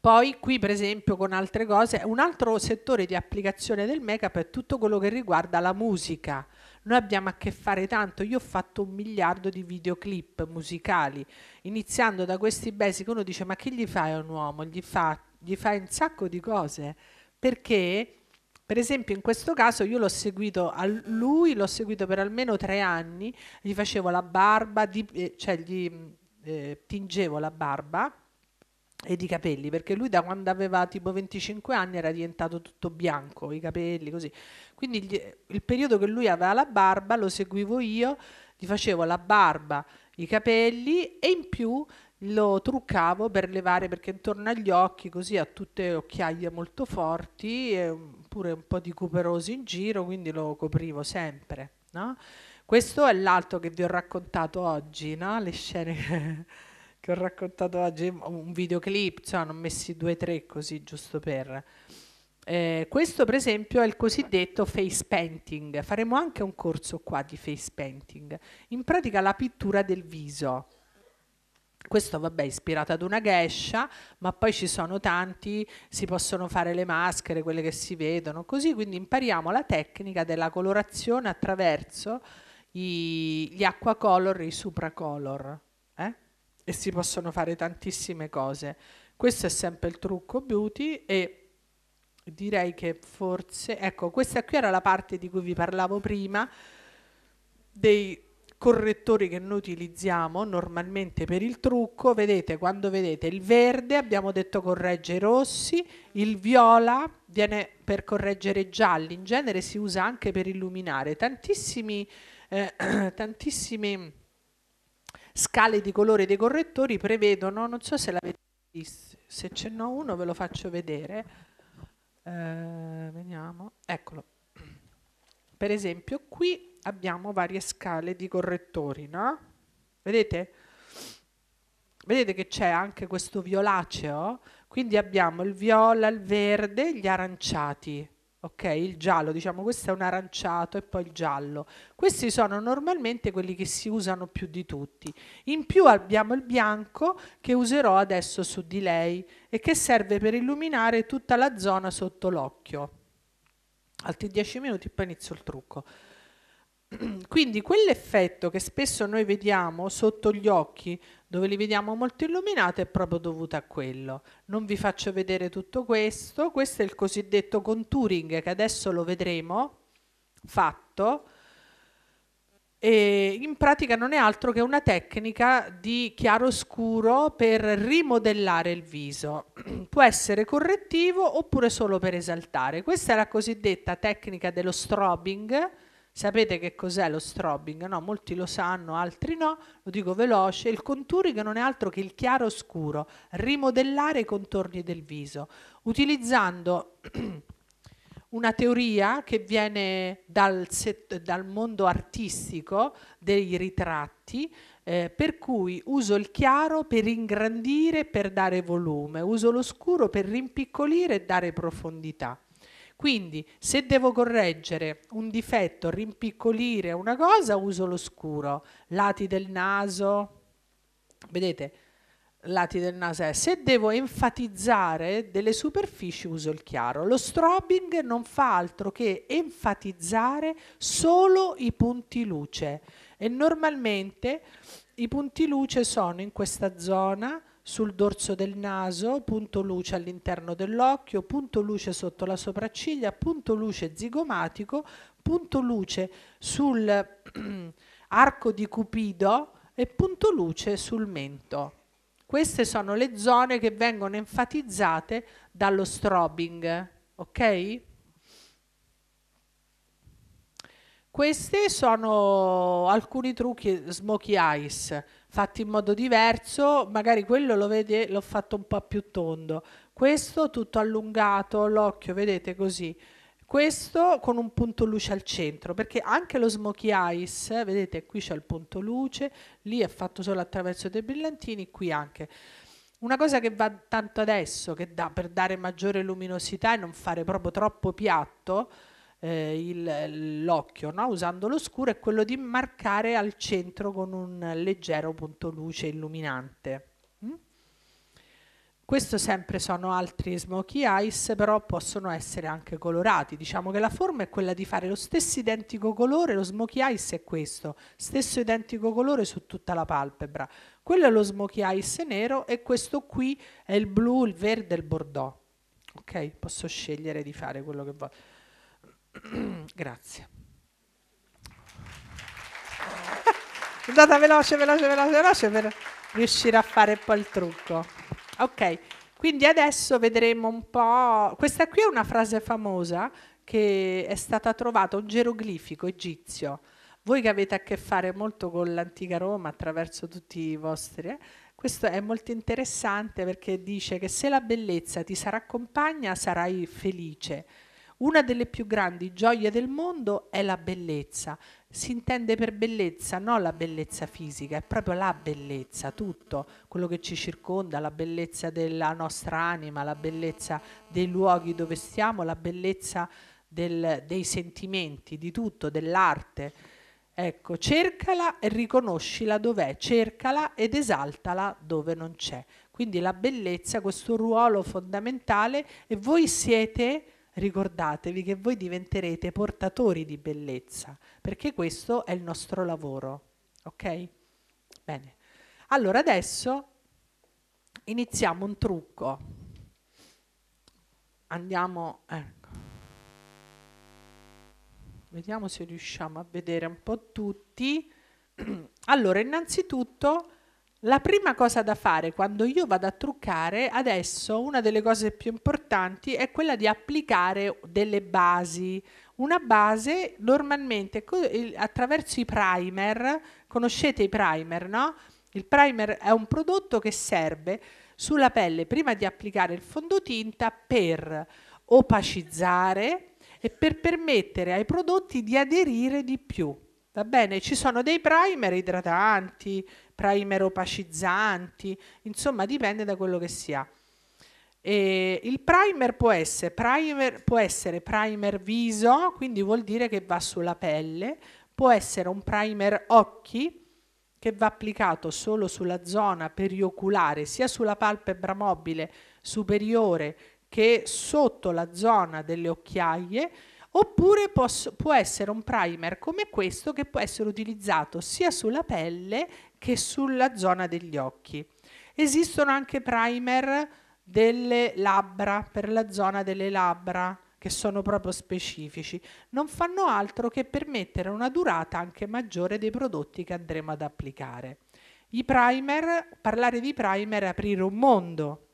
Poi qui per esempio con altre cose, un altro settore di applicazione del make-up è tutto quello che riguarda la musica. Noi abbiamo a che fare tanto, io ho fatto un miliardo di videoclip musicali, iniziando da questi basic, uno dice ma che gli fai a un uomo? Gli fai fa un sacco di cose, perché per esempio in questo caso io l'ho seguito a lui, l'ho seguito per almeno tre anni, gli facevo la barba, di, eh, cioè gli mm, eh, tingevo la barba ed i capelli, perché lui da quando aveva tipo 25 anni era diventato tutto bianco, i capelli così. Quindi gli, il periodo che lui aveva la barba lo seguivo io, gli facevo la barba, i capelli e in più lo truccavo per levare perché intorno agli occhi così ha tutte occhiaie molto forti e pure un po' di cuperoso in giro, quindi lo coprivo sempre. No? Questo è l'altro che vi ho raccontato oggi, no? le scene che, che ho raccontato oggi, un videoclip, cioè, hanno messi due o tre così giusto per... Eh, questo per esempio è il cosiddetto face painting, faremo anche un corso qua di face painting, in pratica la pittura del viso questo vabbè è ispirato ad una geisha, ma poi ci sono tanti, si possono fare le maschere, quelle che si vedono, così quindi impariamo la tecnica della colorazione attraverso i, gli acquacolor e i supracolor eh? e si possono fare tantissime cose. Questo è sempre il trucco beauty e direi che forse, ecco questa qui era la parte di cui vi parlavo prima, dei correttori che noi utilizziamo normalmente per il trucco, vedete quando vedete il verde abbiamo detto corregge i rossi, il viola viene per correggere i gialli, in genere si usa anche per illuminare, tantissimi, eh, tantissime scale di colore dei correttori prevedono, non so se l'avete visto, se ce n'ho uno ve lo faccio vedere, eh, vediamo, eccolo, per esempio qui abbiamo varie scale di correttori, no? Vedete? Vedete che c'è anche questo violaceo? Quindi abbiamo il viola, il verde, gli aranciati, ok? Il giallo, diciamo questo è un aranciato e poi il giallo. Questi sono normalmente quelli che si usano più di tutti. In più abbiamo il bianco che userò adesso su di lei e che serve per illuminare tutta la zona sotto l'occhio. Altri 10 minuti poi inizio il trucco. Quindi quell'effetto che spesso noi vediamo sotto gli occhi, dove li vediamo molto illuminati, è proprio dovuto a quello. Non vi faccio vedere tutto questo, questo è il cosiddetto contouring che adesso lo vedremo fatto. E in pratica non è altro che una tecnica di chiaroscuro per rimodellare il viso. Può essere correttivo oppure solo per esaltare. Questa è la cosiddetta tecnica dello strobing Sapete che cos'è lo strobing? No? Molti lo sanno, altri no. Lo dico veloce. Il contouring non è altro che il chiaro scuro, rimodellare i contorni del viso, utilizzando una teoria che viene dal, set, dal mondo artistico dei ritratti, eh, per cui uso il chiaro per ingrandire, per dare volume, uso lo scuro per rimpiccolire e dare profondità. Quindi se devo correggere un difetto, rimpiccolire una cosa, uso lo scuro, lati del naso, vedete, lati del naso è, se devo enfatizzare delle superfici uso il chiaro. Lo strobing non fa altro che enfatizzare solo i punti luce e normalmente i punti luce sono in questa zona sul dorso del naso, punto luce all'interno dell'occhio, punto luce sotto la sopracciglia, punto luce zigomatico, punto luce sull'arco di Cupido e punto luce sul mento. Queste sono le zone che vengono enfatizzate dallo strobing, ok? Questi sono alcuni trucchi smokey eyes fatti in modo diverso, magari quello lo vede, l'ho fatto un po' più tondo, questo tutto allungato, l'occhio, vedete così, questo con un punto luce al centro, perché anche lo smokey eyes, vedete qui c'è il punto luce, lì è fatto solo attraverso dei brillantini, qui anche. Una cosa che va tanto adesso, che da, per dare maggiore luminosità e non fare proprio troppo piatto, eh, l'occhio no? usando l'oscuro è quello di marcare al centro con un leggero punto luce illuminante. Mm? Questo sempre sono altri smoky eyes, però possono essere anche colorati. Diciamo che la forma è quella di fare lo stesso identico colore, lo smoky eyes è questo, stesso identico colore su tutta la palpebra. Quello è lo smoky eyes nero e questo qui è il blu, il verde e il bordeaux. Ok, posso scegliere di fare quello che voglio. Grazie. andata veloce, veloce, veloce, veloce per riuscire a fare poi il trucco. Ok, quindi adesso vedremo un po'. Questa qui è una frase famosa che è stata trovata, un geroglifico egizio. Voi che avete a che fare molto con l'antica Roma attraverso tutti i vostri. Eh? Questo è molto interessante perché dice che se la bellezza ti sarà compagna sarai felice una delle più grandi gioie del mondo è la bellezza. Si intende per bellezza non la bellezza fisica, è proprio la bellezza, tutto quello che ci circonda, la bellezza della nostra anima, la bellezza dei luoghi dove stiamo, la bellezza del, dei sentimenti, di tutto, dell'arte. Ecco, cercala e riconoscila dov'è, cercala ed esaltala dove non c'è. Quindi la bellezza, questo ruolo fondamentale e voi siete ricordatevi che voi diventerete portatori di bellezza, perché questo è il nostro lavoro, ok? Bene. Allora adesso iniziamo un trucco. Andiamo, ecco. Vediamo se riusciamo a vedere un po' tutti. allora, innanzitutto la prima cosa da fare quando io vado a truccare, adesso una delle cose più importanti è quella di applicare delle basi. Una base normalmente attraverso i primer, conoscete i primer, no? Il primer è un prodotto che serve sulla pelle prima di applicare il fondotinta per opacizzare e per permettere ai prodotti di aderire di più. Va bene, ci sono dei primer idratanti, primer opacizzanti, insomma dipende da quello che si ha. E il primer può essere, primer può essere primer viso, quindi vuol dire che va sulla pelle, può essere un primer occhi, che va applicato solo sulla zona perioculare, sia sulla palpebra mobile superiore che sotto la zona delle occhiaie, Oppure posso, può essere un primer come questo che può essere utilizzato sia sulla pelle che sulla zona degli occhi. Esistono anche primer delle labbra, per la zona delle labbra, che sono proprio specifici. Non fanno altro che permettere una durata anche maggiore dei prodotti che andremo ad applicare. I primer, parlare di primer è aprire un mondo,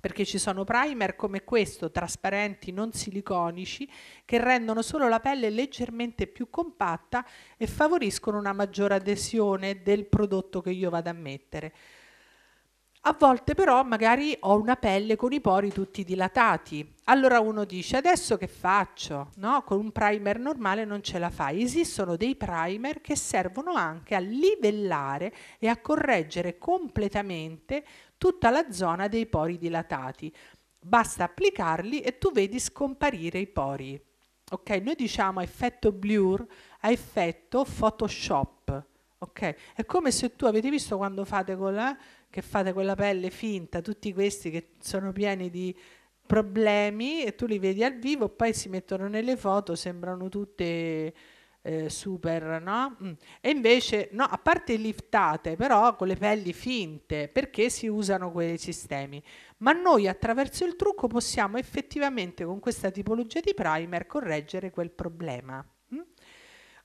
perché ci sono primer come questo, trasparenti, non siliconici, che rendono solo la pelle leggermente più compatta e favoriscono una maggiore adesione del prodotto che io vado a mettere. A volte però magari ho una pelle con i pori tutti dilatati. Allora uno dice adesso che faccio? No? Con un primer normale non ce la fai. Esistono dei primer che servono anche a livellare e a correggere completamente tutta la zona dei pori dilatati. Basta applicarli e tu vedi scomparire i pori. Ok, noi diciamo effetto blur, a effetto Photoshop. Ok, è come se tu avete visto quando fate quella, che fate quella pelle finta, tutti questi che sono pieni di problemi e tu li vedi al vivo, poi si mettono nelle foto, sembrano tutte eh, super, no? Mm. E invece, no, a parte liftate, però con le pelli finte, perché si usano quei sistemi. Ma noi attraverso il trucco possiamo effettivamente con questa tipologia di primer correggere quel problema. Mm?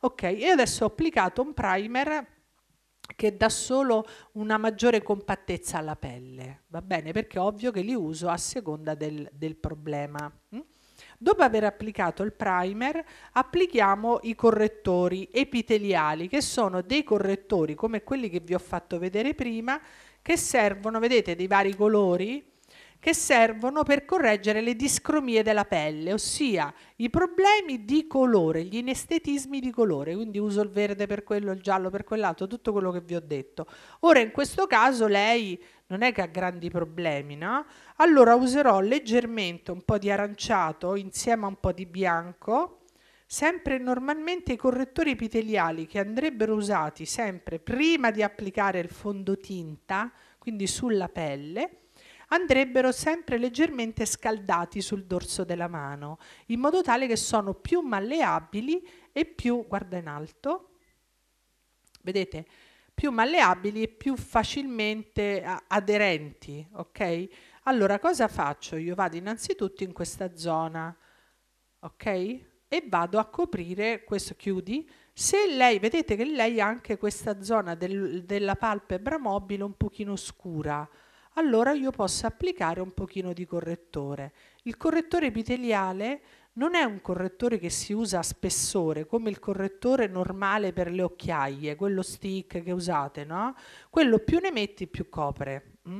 Ok, io adesso ho applicato un primer che dà solo una maggiore compattezza alla pelle, va bene? Perché è ovvio che li uso a seconda del, del problema. Mm? Dopo aver applicato il primer, applichiamo i correttori epiteliali, che sono dei correttori come quelli che vi ho fatto vedere prima, che servono, vedete, dei vari colori, che servono per correggere le discromie della pelle, ossia i problemi di colore, gli inestetismi di colore, quindi uso il verde per quello, il giallo per quell'altro, tutto quello che vi ho detto. Ora in questo caso lei non è che ha grandi problemi, no? Allora userò leggermente un po' di aranciato insieme a un po' di bianco, sempre normalmente i correttori epiteliali che andrebbero usati sempre prima di applicare il fondotinta, quindi sulla pelle, andrebbero sempre leggermente scaldati sul dorso della mano, in modo tale che sono più malleabili e più, guarda in alto, vedete, più malleabili e più facilmente aderenti, ok? Allora cosa faccio? Io vado innanzitutto in questa zona, ok? E vado a coprire, questo chiudi, se lei, vedete che lei ha anche questa zona del, della palpebra mobile un pochino scura, allora io posso applicare un pochino di correttore. Il correttore epiteliale non è un correttore che si usa a spessore, come il correttore normale per le occhiaie, quello stick che usate, no? Quello più ne metti più copre. Mm?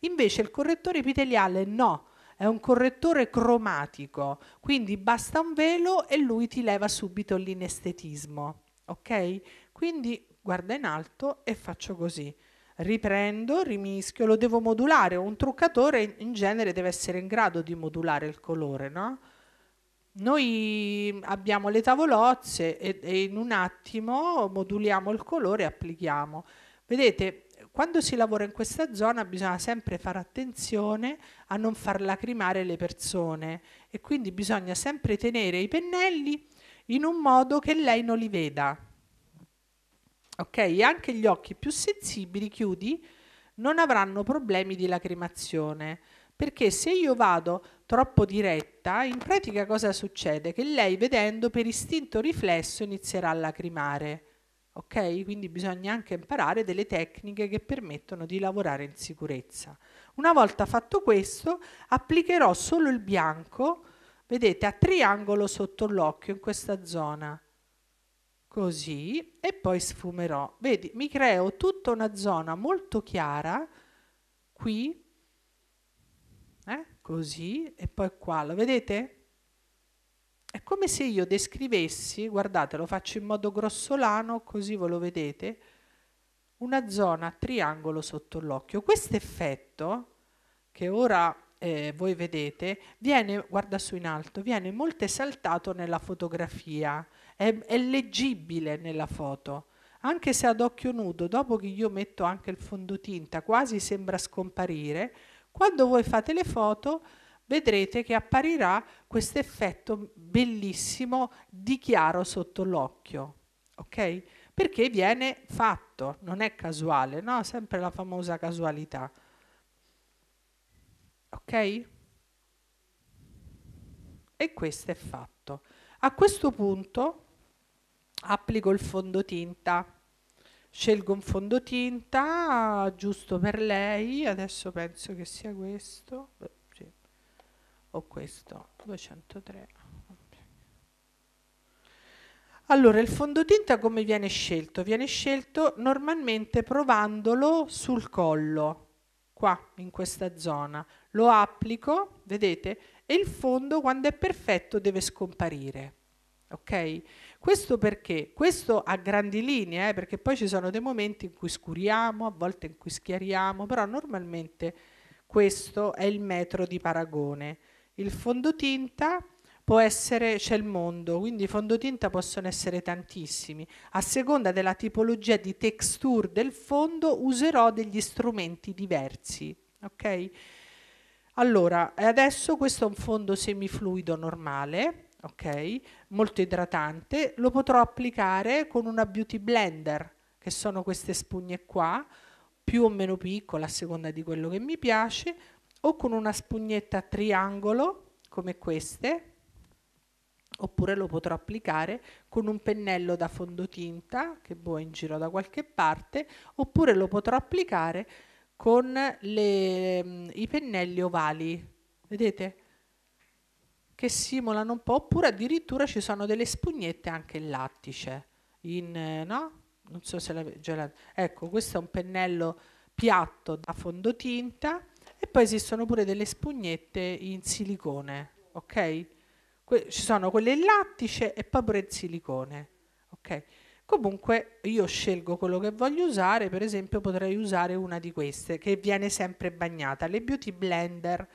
Invece il correttore epiteliale no, è un correttore cromatico, quindi basta un velo e lui ti leva subito l'inestetismo, ok? Quindi guarda in alto e faccio così riprendo, rimischio, lo devo modulare. Un truccatore in genere deve essere in grado di modulare il colore, no? Noi abbiamo le tavolozze e, e in un attimo moduliamo il colore e applichiamo. Vedete, quando si lavora in questa zona bisogna sempre fare attenzione a non far lacrimare le persone e quindi bisogna sempre tenere i pennelli in un modo che lei non li veda ok? Anche gli occhi più sensibili, chiudi, non avranno problemi di lacrimazione. Perché se io vado troppo diretta, in pratica cosa succede? Che lei vedendo per istinto riflesso inizierà a lacrimare. Ok? Quindi bisogna anche imparare delle tecniche che permettono di lavorare in sicurezza. Una volta fatto questo, applicherò solo il bianco, vedete, a triangolo sotto l'occhio in questa zona così e poi sfumerò. Vedi, mi creo tutta una zona molto chiara qui, eh? così e poi qua, lo vedete? È come se io descrivessi, guardate, lo faccio in modo grossolano, così ve lo vedete, una zona triangolo sotto l'occhio. Questo effetto, che ora eh, voi vedete, viene, guarda su in alto, viene molto esaltato nella fotografia è, è leggibile nella foto anche se ad occhio nudo, dopo che io metto anche il fondotinta, quasi sembra scomparire, quando voi fate le foto vedrete che apparirà questo effetto bellissimo di chiaro sotto l'occhio, ok? Perché viene fatto, non è casuale, no? Sempre la famosa casualità. Ok? E questo è fatto. A questo punto applico il fondotinta scelgo un fondotinta giusto per lei adesso penso che sia questo o questo 203 allora il fondotinta come viene scelto? viene scelto normalmente provandolo sul collo qua in questa zona lo applico vedete e il fondo quando è perfetto deve scomparire ok? Questo perché? Questo a grandi linee, eh, perché poi ci sono dei momenti in cui scuriamo, a volte in cui schiariamo, però normalmente questo è il metro di paragone. Il fondotinta può essere, c'è il mondo, quindi i fondotinta possono essere tantissimi. A seconda della tipologia di texture del fondo userò degli strumenti diversi, ok? Allora, adesso questo è un fondo semifluido normale, ok? Molto idratante, lo potrò applicare con una beauty blender, che sono queste spugne qua, più o meno piccola a seconda di quello che mi piace, o con una spugnetta a triangolo come queste, oppure lo potrò applicare con un pennello da fondotinta che boh in giro da qualche parte, oppure lo potrò applicare con le, mm, i pennelli ovali. Vedete? che simulano un po', oppure addirittura ci sono delle spugnette anche in lattice, in, eh, no? Non so se l'avete già... ecco, questo è un pennello piatto a fondotinta e poi esistono pure delle spugnette in silicone, ok? Que ci sono quelle in lattice e poi pure in silicone, ok? Comunque io scelgo quello che voglio usare, per esempio potrei usare una di queste che viene sempre bagnata, le Beauty Blender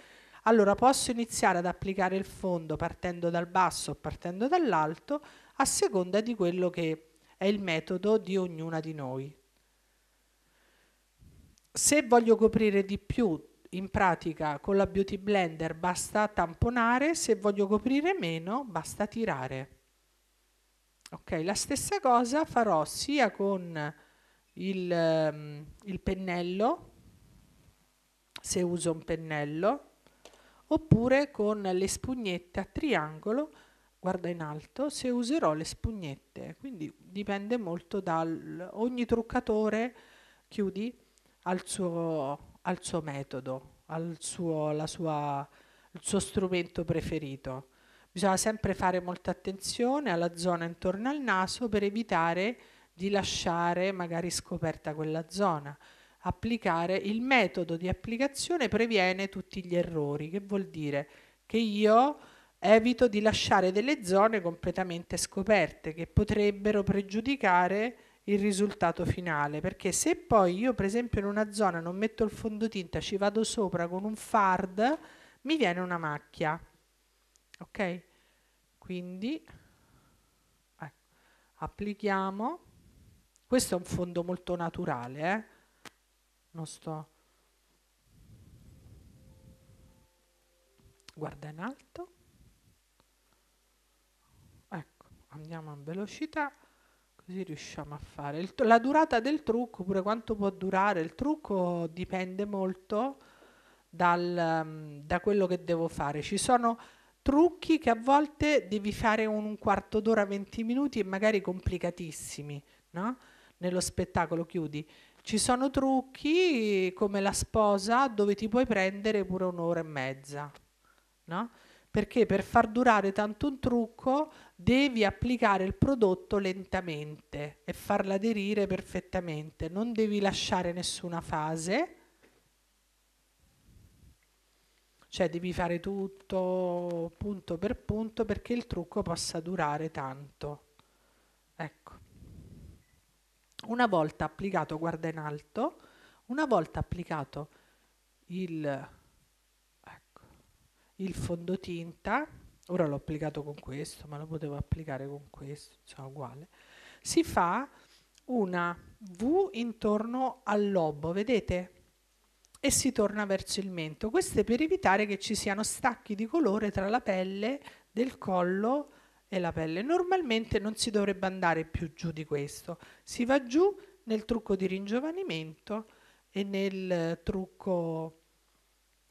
allora posso iniziare ad applicare il fondo partendo dal basso o partendo dall'alto a seconda di quello che è il metodo di ognuna di noi. Se voglio coprire di più, in pratica con la Beauty Blender basta tamponare, se voglio coprire meno basta tirare. Ok, la stessa cosa farò sia con il, ehm, il pennello, se uso un pennello, oppure con le spugnette a triangolo, guarda in alto, se userò le spugnette. Quindi dipende molto da ogni truccatore, chiudi, al suo, al suo metodo, al suo, sua, il suo strumento preferito. Bisogna sempre fare molta attenzione alla zona intorno al naso per evitare di lasciare magari scoperta quella zona applicare, il metodo di applicazione previene tutti gli errori, che vuol dire che io evito di lasciare delle zone completamente scoperte che potrebbero pregiudicare il risultato finale, perché se poi io per esempio in una zona non metto il fondotinta, ci vado sopra con un fard, mi viene una macchia. Ok? Quindi eh, applichiamo. Questo è un fondo molto naturale, eh? non sto guarda in alto ecco andiamo a velocità così riusciamo a fare la durata del trucco pure quanto può durare il trucco dipende molto dal, mm, da quello che devo fare ci sono trucchi che a volte devi fare un quarto d'ora 20 minuti e magari complicatissimi no? nello spettacolo chiudi ci sono trucchi come la sposa dove ti puoi prendere pure un'ora e mezza, no? Perché per far durare tanto un trucco devi applicare il prodotto lentamente e farlo aderire perfettamente, non devi lasciare nessuna fase. cioè devi fare tutto punto per punto perché il trucco possa durare tanto. Ecco. Una volta applicato, guarda in alto, una volta applicato il, ecco, il fondotinta, ora l'ho applicato con questo, ma lo potevo applicare con questo, insomma cioè uguale, si fa una V intorno al lobo, vedete? E si torna verso il mento. Questo è per evitare che ci siano stacchi di colore tra la pelle del collo e la pelle. Normalmente non si dovrebbe andare più giù di questo, si va giù nel trucco di ringiovanimento e nel eh, trucco,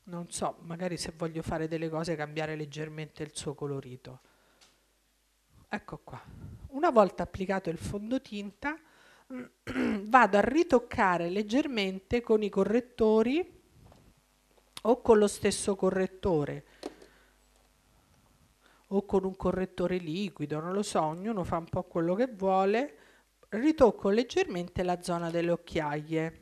non so, magari se voglio fare delle cose cambiare leggermente il suo colorito. Ecco qua. Una volta applicato il fondotinta vado a ritoccare leggermente con i correttori o con lo stesso correttore o con un correttore liquido, non lo so, ognuno fa un po' quello che vuole, ritocco leggermente la zona delle occhiaie,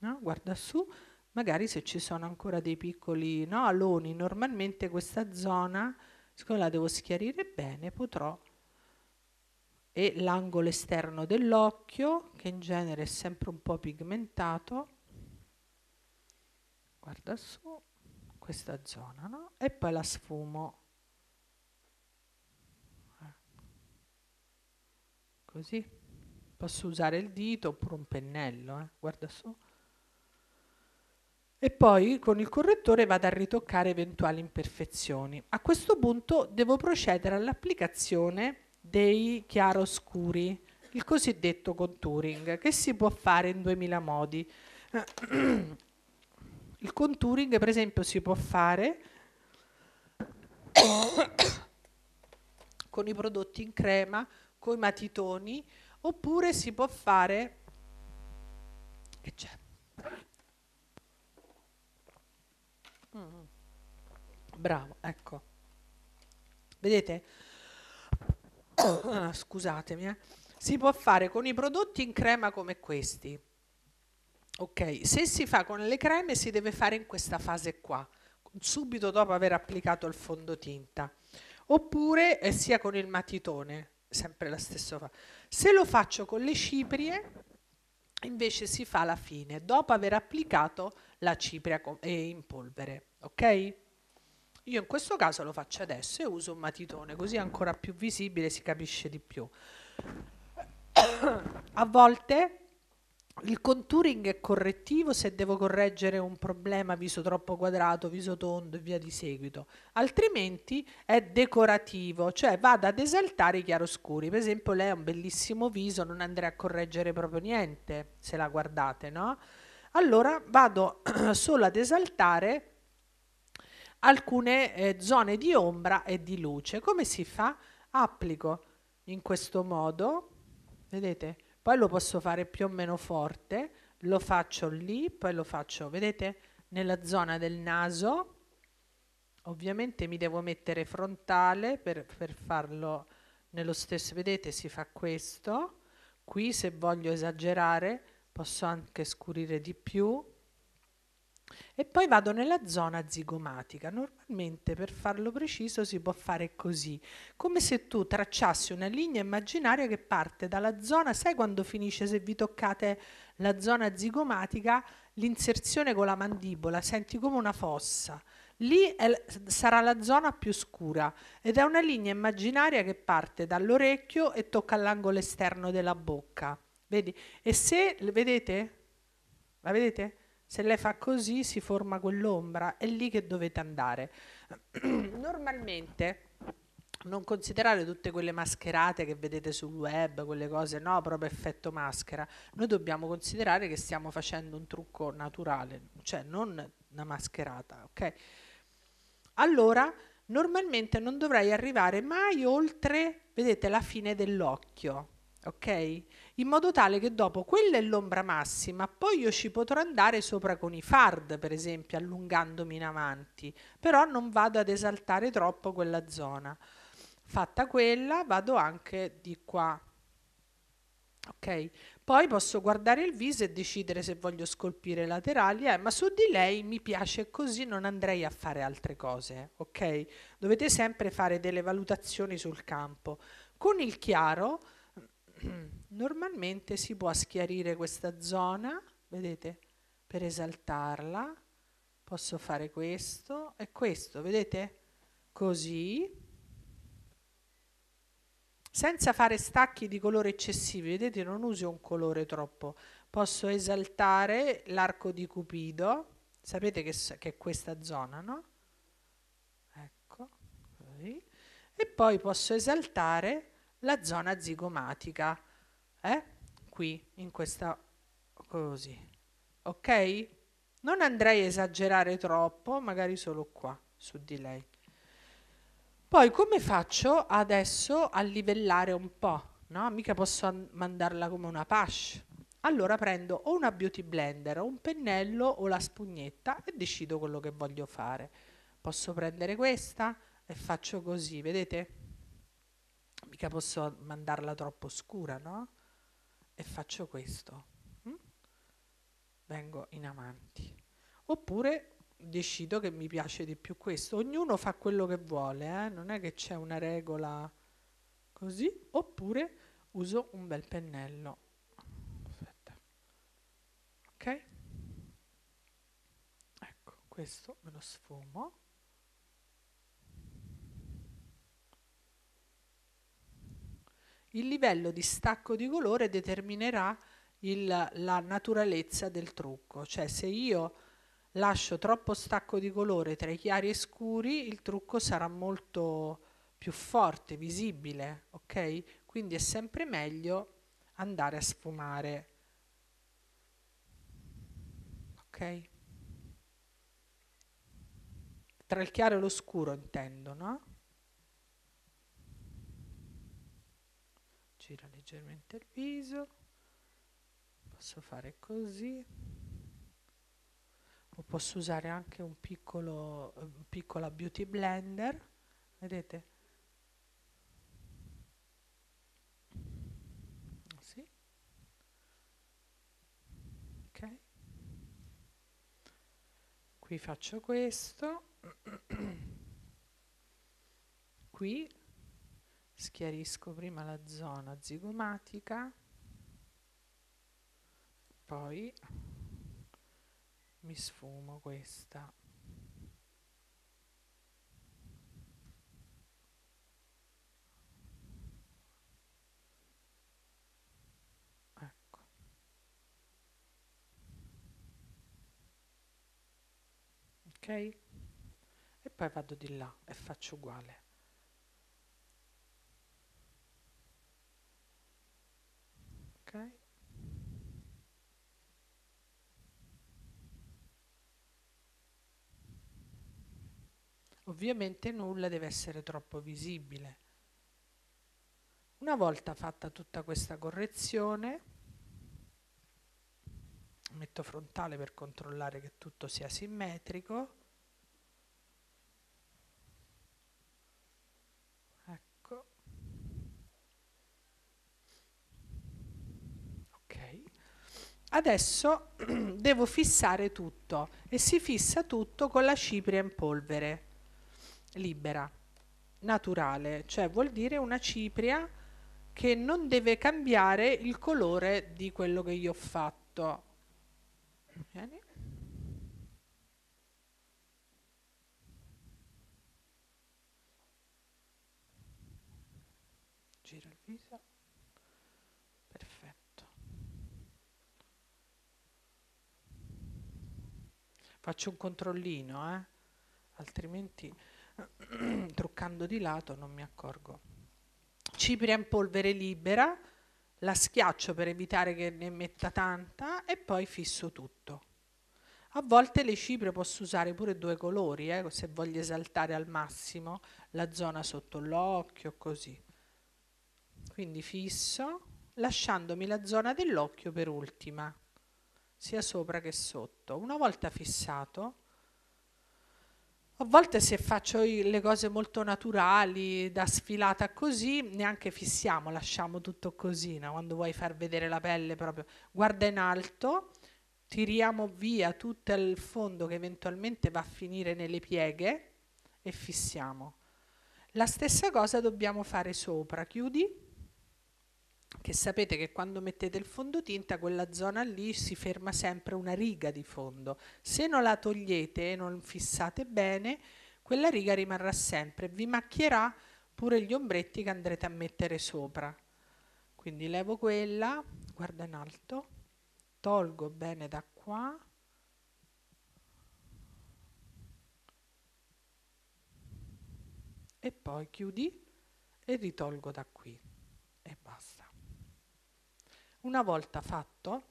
no? guarda su, magari se ci sono ancora dei piccoli no, aloni, normalmente questa zona, siccome la devo schiarire bene, potrò e l'angolo esterno dell'occhio, che in genere è sempre un po' pigmentato, guarda su, questa zona, no? E poi la sfumo così. Posso usare il dito oppure un pennello, eh? guarda su. E poi con il correttore vado a ritoccare eventuali imperfezioni. A questo punto devo procedere all'applicazione dei chiaroscuri, il cosiddetto contouring, che si può fare in 2000 modi. Il contouring, per esempio, si può fare con i prodotti in crema, con i matitoni, oppure si può fare... E c'è. Mm. Bravo, ecco. Vedete? Ah, scusatemi, eh. Si può fare con i prodotti in crema come questi. Ok, se si fa con le creme si deve fare in questa fase qua, subito dopo aver applicato il fondotinta, oppure eh, sia con il matitone, sempre la stessa fa. Se lo faccio con le ciprie, invece si fa la fine, dopo aver applicato la cipria eh, in polvere, ok? Io in questo caso lo faccio adesso e uso un matitone, così è ancora più visibile, si capisce di più. A volte il contouring è correttivo se devo correggere un problema viso troppo quadrato, viso tondo e via di seguito, altrimenti è decorativo, cioè vado ad esaltare i chiaroscuri. Per esempio, lei ha un bellissimo viso, non andrei a correggere proprio niente se la guardate, no? Allora vado solo ad esaltare alcune eh, zone di ombra e di luce. Come si fa? Applico in questo modo, vedete? poi lo posso fare più o meno forte, lo faccio lì, poi lo faccio, vedete, nella zona del naso, ovviamente mi devo mettere frontale per, per farlo nello stesso, vedete si fa questo, qui se voglio esagerare posso anche scurire di più, e poi vado nella zona zigomatica. Normalmente per farlo preciso si può fare così, come se tu tracciassi una linea immaginaria che parte dalla zona, sai quando finisce se vi toccate la zona zigomatica, l'inserzione con la mandibola, senti come una fossa. Lì è, sarà la zona più scura ed è una linea immaginaria che parte dall'orecchio e tocca l'angolo esterno della bocca. Vedi? E se vedete? La vedete? Se lei fa così si forma quell'ombra, è lì che dovete andare. Normalmente non considerare tutte quelle mascherate che vedete sul web, quelle cose, no, proprio effetto maschera. Noi dobbiamo considerare che stiamo facendo un trucco naturale, cioè non una mascherata, ok? Allora, normalmente non dovrei arrivare mai oltre, vedete, la fine dell'occhio, ok? in modo tale che dopo quella è l'ombra massima, poi io ci potrò andare sopra con i fard, per esempio, allungandomi in avanti, però non vado ad esaltare troppo quella zona. Fatta quella, vado anche di qua. Ok? Poi posso guardare il viso e decidere se voglio scolpire laterali, eh, ma su di lei mi piace così, non andrei a fare altre cose, ok? Dovete sempre fare delle valutazioni sul campo. Con il chiaro Normalmente si può schiarire questa zona, vedete, per esaltarla. Posso fare questo e questo, vedete? Così. Senza fare stacchi di colore eccessivi, vedete, non uso un colore troppo. Posso esaltare l'arco di Cupido, sapete che, che è questa zona, no? Ecco, così. E poi posso esaltare la zona zigomatica eh? qui in questa così ok non andrei a esagerare troppo magari solo qua su di lei poi come faccio adesso a livellare un po' no? mica posso mandarla come una pasce allora prendo o una beauty blender o un pennello o la spugnetta e decido quello che voglio fare posso prendere questa e faccio così vedete mica posso mandarla troppo scura no? e faccio questo, hm? vengo in avanti. Oppure decido che mi piace di più questo. Ognuno fa quello che vuole, eh? non è che c'è una regola così. Oppure uso un bel pennello. Aspetta. Ok? Ecco, questo me lo sfumo. Il livello di stacco di colore determinerà il, la naturalezza del trucco, cioè se io lascio troppo stacco di colore tra i chiari e scuri, il trucco sarà molto più forte, visibile, ok? Quindi è sempre meglio andare a sfumare. Ok? Tra il chiaro e lo scuro intendo, no? leggermente il viso, posso fare così, o posso usare anche un piccolo, piccola beauty blender, vedete? Sì. Ok. Qui faccio questo. qui schiarisco prima la zona zigomatica, poi mi sfumo questa. Ecco. Ok? E poi vado di là e faccio uguale. ok ovviamente nulla deve essere troppo visibile una volta fatta tutta questa correzione metto frontale per controllare che tutto sia simmetrico Adesso devo fissare tutto e si fissa tutto con la cipria in polvere libera, naturale, cioè vuol dire una cipria che non deve cambiare il colore di quello che io ho fatto. Vieni. Faccio un controllino, eh? altrimenti truccando di lato non mi accorgo. Cipria in polvere libera, la schiaccio per evitare che ne metta tanta e poi fisso tutto. A volte le ciprie posso usare pure due colori, eh, se voglio esaltare al massimo la zona sotto l'occhio, così. Quindi fisso, lasciandomi la zona dell'occhio per ultima sia sopra che sotto. Una volta fissato, a volte se faccio le cose molto naturali, da sfilata così, neanche fissiamo, lasciamo tutto così, no? quando vuoi far vedere la pelle proprio. Guarda in alto, tiriamo via tutto il fondo che eventualmente va a finire nelle pieghe e fissiamo. La stessa cosa dobbiamo fare sopra, chiudi che sapete che quando mettete il fondotinta quella zona lì si ferma sempre una riga di fondo. Se non la togliete e non fissate bene, quella riga rimarrà sempre, vi macchierà pure gli ombretti che andrete a mettere sopra. Quindi levo quella, guarda in alto, tolgo bene da qua, e poi chiudi e ritolgo da qui. Una volta fatto,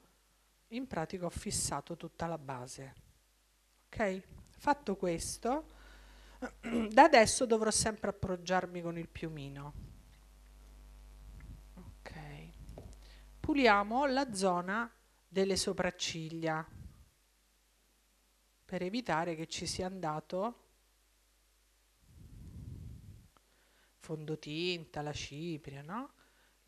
in pratica ho fissato tutta la base. Ok? Fatto questo, da adesso dovrò sempre appoggiarmi con il piumino. Ok. Puliamo la zona delle sopracciglia per evitare che ci sia andato fondotinta, la cipria, no?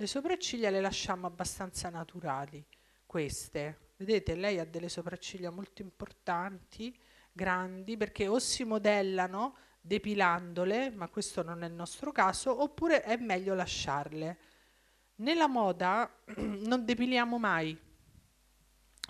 Le sopracciglia le lasciamo abbastanza naturali, queste. Vedete, lei ha delle sopracciglia molto importanti, grandi, perché o si modellano depilandole, ma questo non è il nostro caso, oppure è meglio lasciarle. Nella moda non depiliamo mai,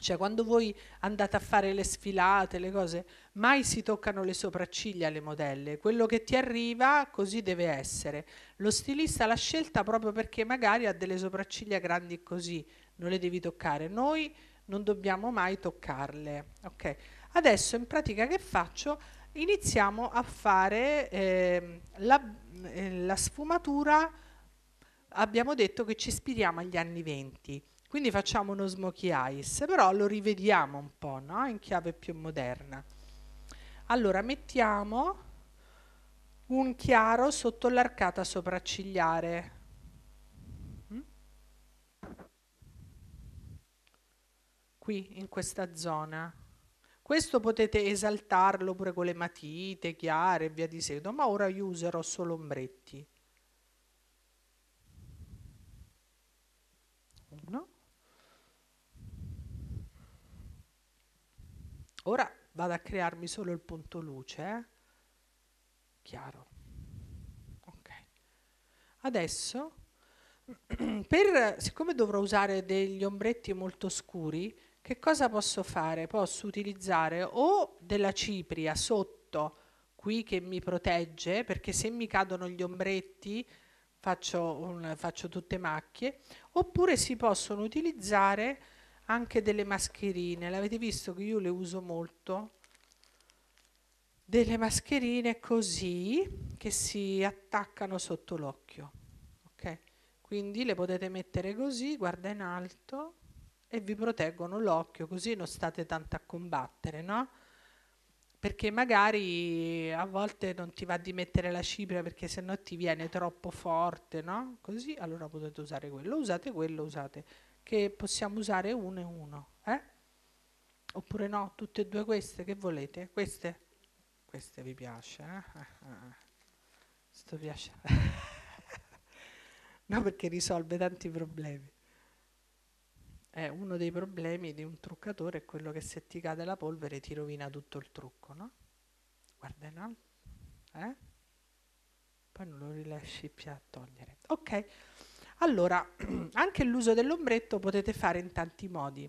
cioè, quando voi andate a fare le sfilate, le cose, mai si toccano le sopracciglia alle modelle. Quello che ti arriva così deve essere. Lo stilista l'ha scelta proprio perché magari ha delle sopracciglia grandi così, non le devi toccare. Noi non dobbiamo mai toccarle. Okay. Adesso in pratica che faccio? Iniziamo a fare eh, la, eh, la sfumatura, abbiamo detto che ci ispiriamo agli anni 20 quindi facciamo uno smokey eyes, però lo rivediamo un po', no? In chiave più moderna. Allora, mettiamo un chiaro sotto l'arcata sopraccigliare. Mm? Qui, in questa zona. Questo potete esaltarlo pure con le matite chiare e via di seguito, ma ora io userò solo ombretti. Ora vado a crearmi solo il punto luce, eh? chiaro. Ok. Adesso, per, siccome dovrò usare degli ombretti molto scuri, che cosa posso fare? Posso utilizzare o della cipria sotto qui che mi protegge, perché se mi cadono gli ombretti faccio, un, faccio tutte macchie, oppure si possono utilizzare anche delle mascherine. L'avete visto che io le uso molto? Delle mascherine così che si attaccano sotto l'occhio. Okay? Quindi le potete mettere così, guarda in alto, e vi proteggono l'occhio, così non state tanto a combattere, no? Perché magari a volte non ti va di mettere la cipria perché sennò ti viene troppo forte, no? Così allora potete usare quello, usate quello, usate che possiamo usare uno e uno. Eh? Oppure no, tutte e due queste, che volete? Queste? Queste vi piace, eh? Ah, ah, ah. piace. no, perché risolve tanti problemi. Eh, uno dei problemi di un truccatore è quello che se ti cade la polvere ti rovina tutto il trucco, no? Guarda no? eh? Poi non lo riesci più a togliere. Ok. Allora, anche l'uso dell'ombretto potete fare in tanti modi.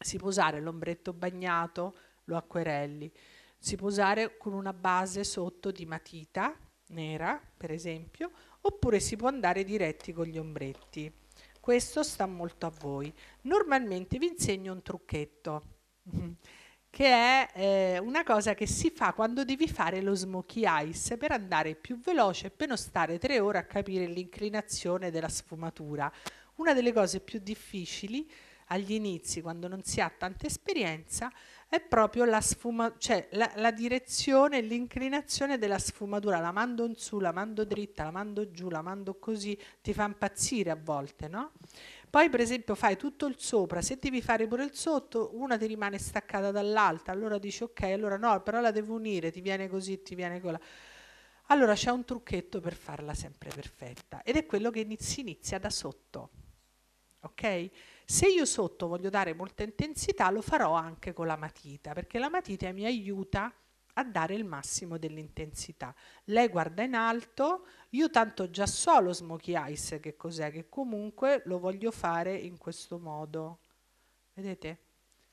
Si può usare l'ombretto bagnato, lo acquerelli, si può usare con una base sotto di matita nera, per esempio, oppure si può andare diretti con gli ombretti. Questo sta molto a voi. Normalmente vi insegno un trucchetto. che è eh, una cosa che si fa quando devi fare lo smoky ice per andare più veloce e per non stare tre ore a capire l'inclinazione della sfumatura. Una delle cose più difficili agli inizi, quando non si ha tanta esperienza, è proprio la, sfuma- cioè la, la direzione, l'inclinazione della sfumatura. La mando in su, la mando dritta, la mando giù, la mando così, ti fa impazzire a volte, no? Poi per esempio fai tutto il sopra, se devi fare pure il sotto, una ti rimane staccata dall'altra, allora dici ok, allora no, però la devo unire, ti viene così, ti viene quella. Allora c'è un trucchetto per farla sempre perfetta ed è quello che si inizia da sotto. Ok? Se io sotto voglio dare molta intensità lo farò anche con la matita, perché la matita mi aiuta a dare il massimo dell'intensità. Lei guarda in alto, io tanto già so lo smokey eyes che cos'è, che comunque lo voglio fare in questo modo. Vedete?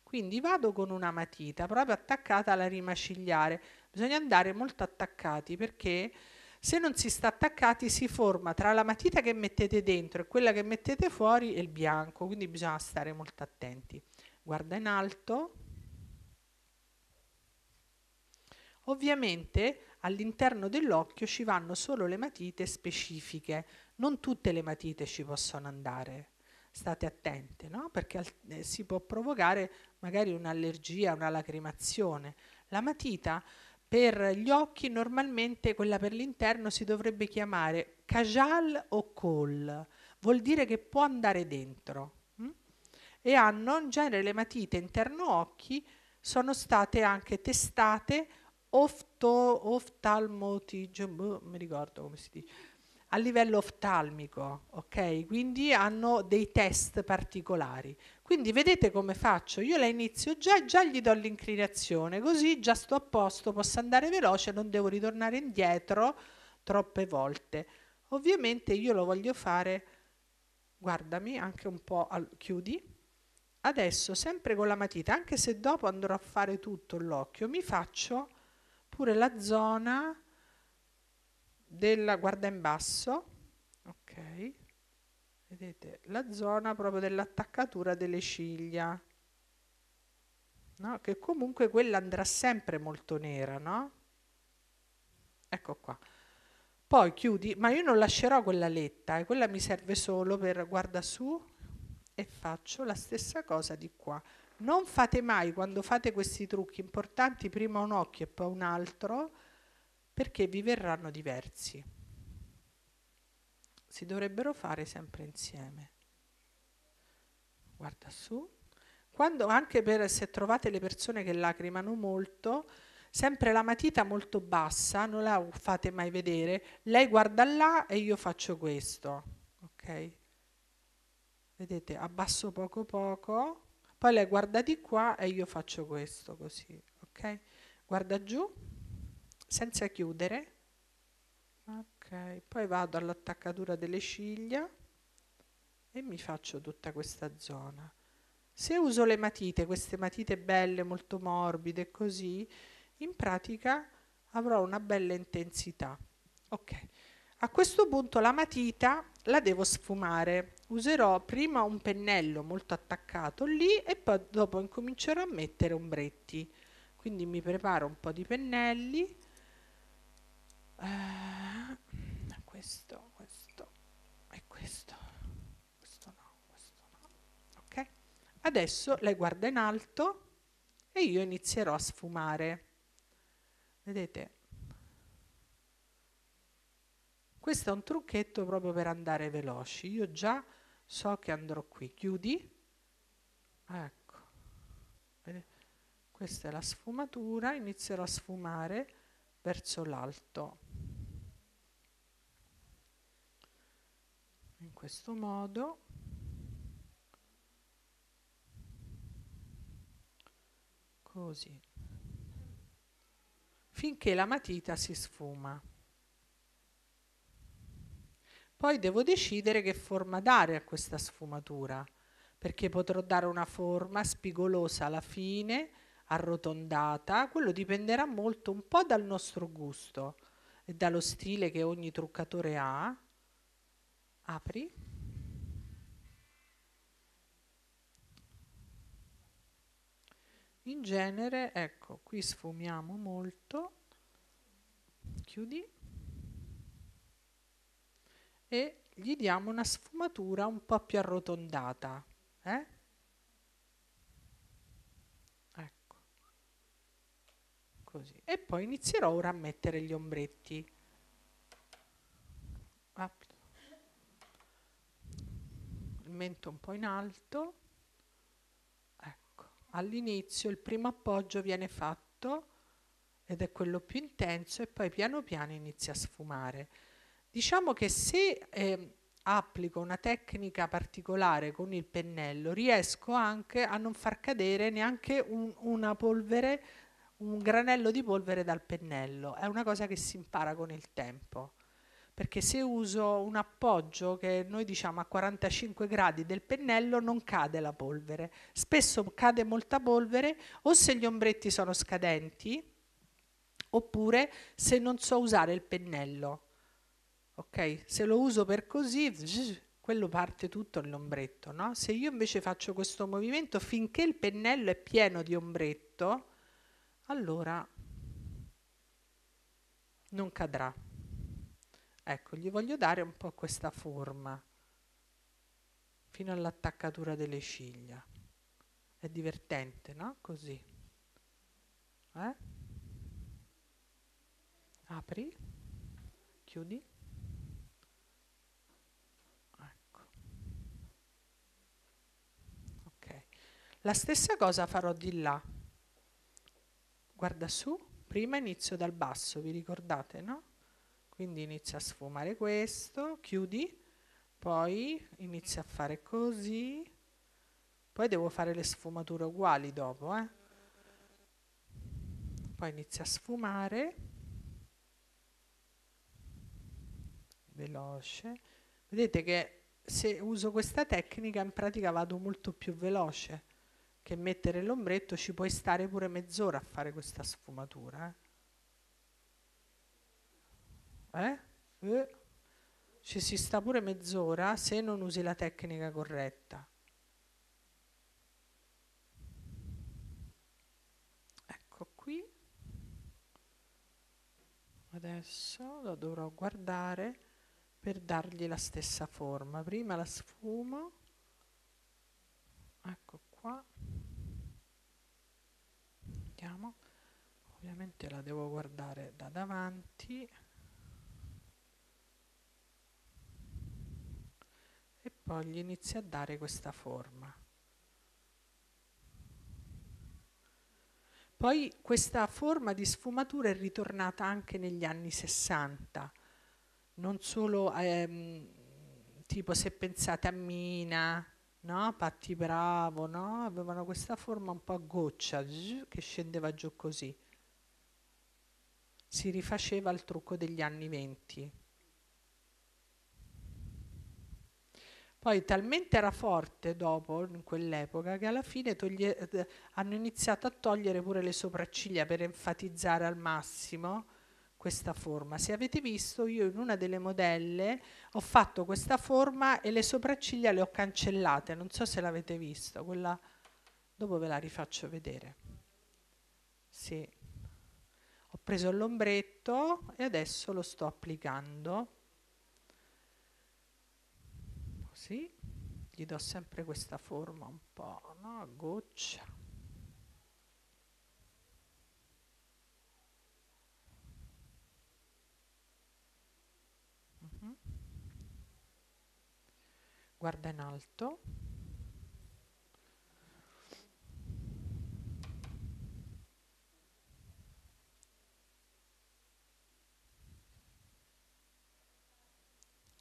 Quindi vado con una matita proprio attaccata alla rima cigliare. Bisogna andare molto attaccati perché se non si sta attaccati si forma tra la matita che mettete dentro e quella che mettete fuori il bianco, quindi bisogna stare molto attenti. Guarda in alto, Ovviamente all'interno dell'occhio ci vanno solo le matite specifiche, non tutte le matite ci possono andare. State attente, no? Perché eh, si può provocare magari un'allergia, una lacrimazione. La matita per gli occhi normalmente quella per l'interno si dovrebbe chiamare kajal o col, vuol dire che può andare dentro. Hm? E hanno in genere le matite interno occhi sono state anche testate ofto, oftalmotigismo, boh, mi ricordo come si dice, a livello oftalmico, ok? Quindi hanno dei test particolari. Quindi vedete come faccio? Io la inizio già e già gli do l'inclinazione, così già sto a posto, posso andare veloce, non devo ritornare indietro troppe volte. Ovviamente io lo voglio fare, guardami, anche un po' al, chiudi. Adesso sempre con la matita, anche se dopo andrò a fare tutto l'occhio, mi faccio oppure la zona della guarda in basso, ok? Vedete la zona proprio dell'attaccatura delle ciglia, no? che comunque quella andrà sempre molto nera, no? Ecco qua. Poi chiudi, ma io non lascerò quella letta, eh? quella mi serve solo per guarda su e faccio la stessa cosa di qua non fate mai quando fate questi trucchi importanti prima un occhio e poi un altro perché vi verranno diversi. Si dovrebbero fare sempre insieme. Guarda su. Quando anche per, se trovate le persone che lacrimano molto, sempre la matita molto bassa, non la fate mai vedere, lei guarda là e io faccio questo. Ok? Vedete, abbasso poco poco poi lei guarda di qua e io faccio questo così, ok? Guarda giù, senza chiudere, ok? Poi vado all'attaccatura delle ciglia e mi faccio tutta questa zona. Se uso le matite, queste matite belle, molto morbide, così, in pratica avrò una bella intensità. Ok. A questo punto la matita la devo sfumare. Userò prima un pennello molto attaccato lì e poi dopo incomincerò a mettere ombretti. Quindi mi preparo un po' di pennelli. Uh, questo, questo e questo. Questo no, questo no. Ok? Adesso lei guarda in alto e io inizierò a sfumare. Vedete? Questo è un trucchetto proprio per andare veloci. Io già so che andrò qui. Chiudi. Ecco. Questa è la sfumatura. Inizierò a sfumare verso l'alto. In questo modo. Così. Finché la matita si sfuma. Poi devo decidere che forma dare a questa sfumatura, perché potrò dare una forma spigolosa alla fine, arrotondata, quello dipenderà molto un po' dal nostro gusto e dallo stile che ogni truccatore ha. Apri. In genere, ecco, qui sfumiamo molto. Chiudi e gli diamo una sfumatura un po' più arrotondata. Eh? Ecco, così. E poi inizierò ora a mettere gli ombretti. Il mento un po' in alto. Ecco, all'inizio il primo appoggio viene fatto ed è quello più intenso e poi piano piano inizia a sfumare. Diciamo che se eh, applico una tecnica particolare con il pennello, riesco anche a non far cadere neanche un, una polvere, un granello di polvere dal pennello. È una cosa che si impara con il tempo. Perché se uso un appoggio che noi diciamo a 45 gradi del pennello non cade la polvere. Spesso cade molta polvere o se gli ombretti sono scadenti oppure se non so usare il pennello ok? Se lo uso per così, quello parte tutto l'ombretto, no? Se io invece faccio questo movimento finché il pennello è pieno di ombretto, allora non cadrà. Ecco, gli voglio dare un po' questa forma fino all'attaccatura delle ciglia. È divertente, no? Così. Eh? Apri, chiudi. La stessa cosa farò di là. Guarda su, prima inizio dal basso, vi ricordate, no? Quindi inizio a sfumare questo, chiudi, poi inizio a fare così, poi devo fare le sfumature uguali dopo, eh? Poi inizio a sfumare, veloce. Vedete che se uso questa tecnica in pratica vado molto più veloce che mettere l'ombretto ci puoi stare pure mezz'ora a fare questa sfumatura. Eh? eh? eh? Ci si sta pure mezz'ora se non usi la tecnica corretta. Ecco qui. Adesso lo dovrò guardare per dargli la stessa forma. Prima la sfumo. Ecco qua vediamo ovviamente la devo guardare da davanti e poi gli inizia a dare questa forma poi questa forma di sfumatura è ritornata anche negli anni 60 non solo ehm, tipo se pensate a Mina no? Patti Bravo, no? avevano questa forma un po' a goccia che scendeva giù così. Si rifaceva il trucco degli anni venti. Poi talmente era forte dopo, in quell'epoca, che alla fine toglie, eh, hanno iniziato a togliere pure le sopracciglia per enfatizzare al massimo questa forma. Se avete visto, io in una delle modelle ho fatto questa forma e le sopracciglia le ho cancellate, non so se l'avete visto, quella dopo ve la rifaccio vedere. Sì. Ho preso l'ombretto e adesso lo sto applicando. Così, gli do sempre questa forma un po', no? a goccia. guarda in alto.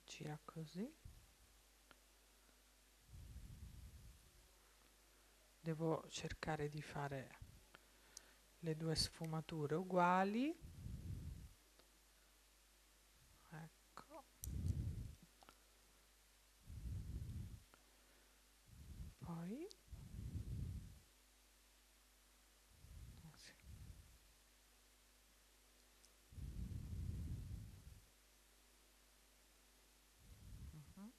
Gira così. Devo cercare di fare le due sfumature uguali. poi sì. uh-huh.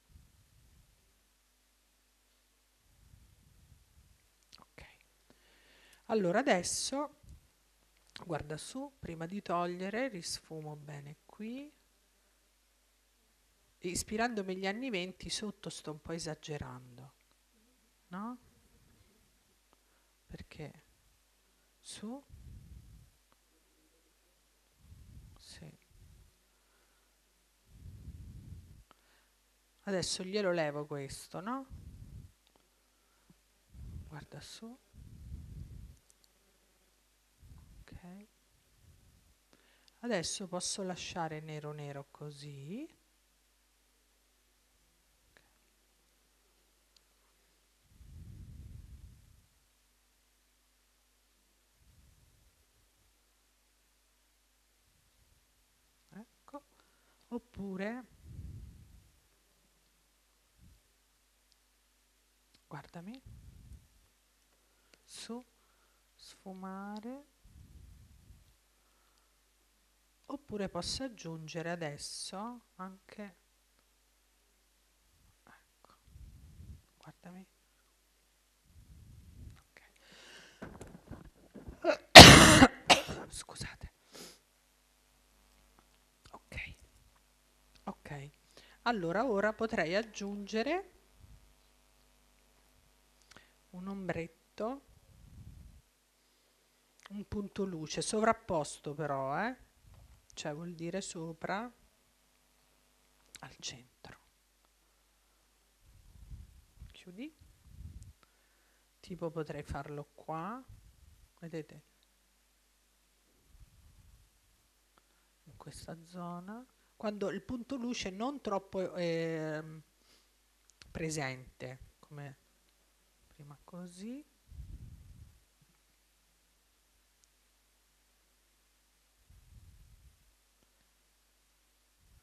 ok allora adesso guarda su prima di togliere risfumo bene qui ispirandomi gli anni venti sotto sto un po' esagerando no? Perché su sì. Adesso glielo levo questo, no? Guarda su. Ok. Adesso posso lasciare nero nero così. Oppure, guardami, su sfumare, oppure posso aggiungere adesso anche, ecco, guardami, okay. scusate. Ok, allora ora potrei aggiungere un ombretto, un punto luce, sovrapposto però, eh? cioè vuol dire sopra al centro. Chiudi, tipo potrei farlo qua, vedete? In questa zona quando il punto luce non troppo eh, presente, come prima così.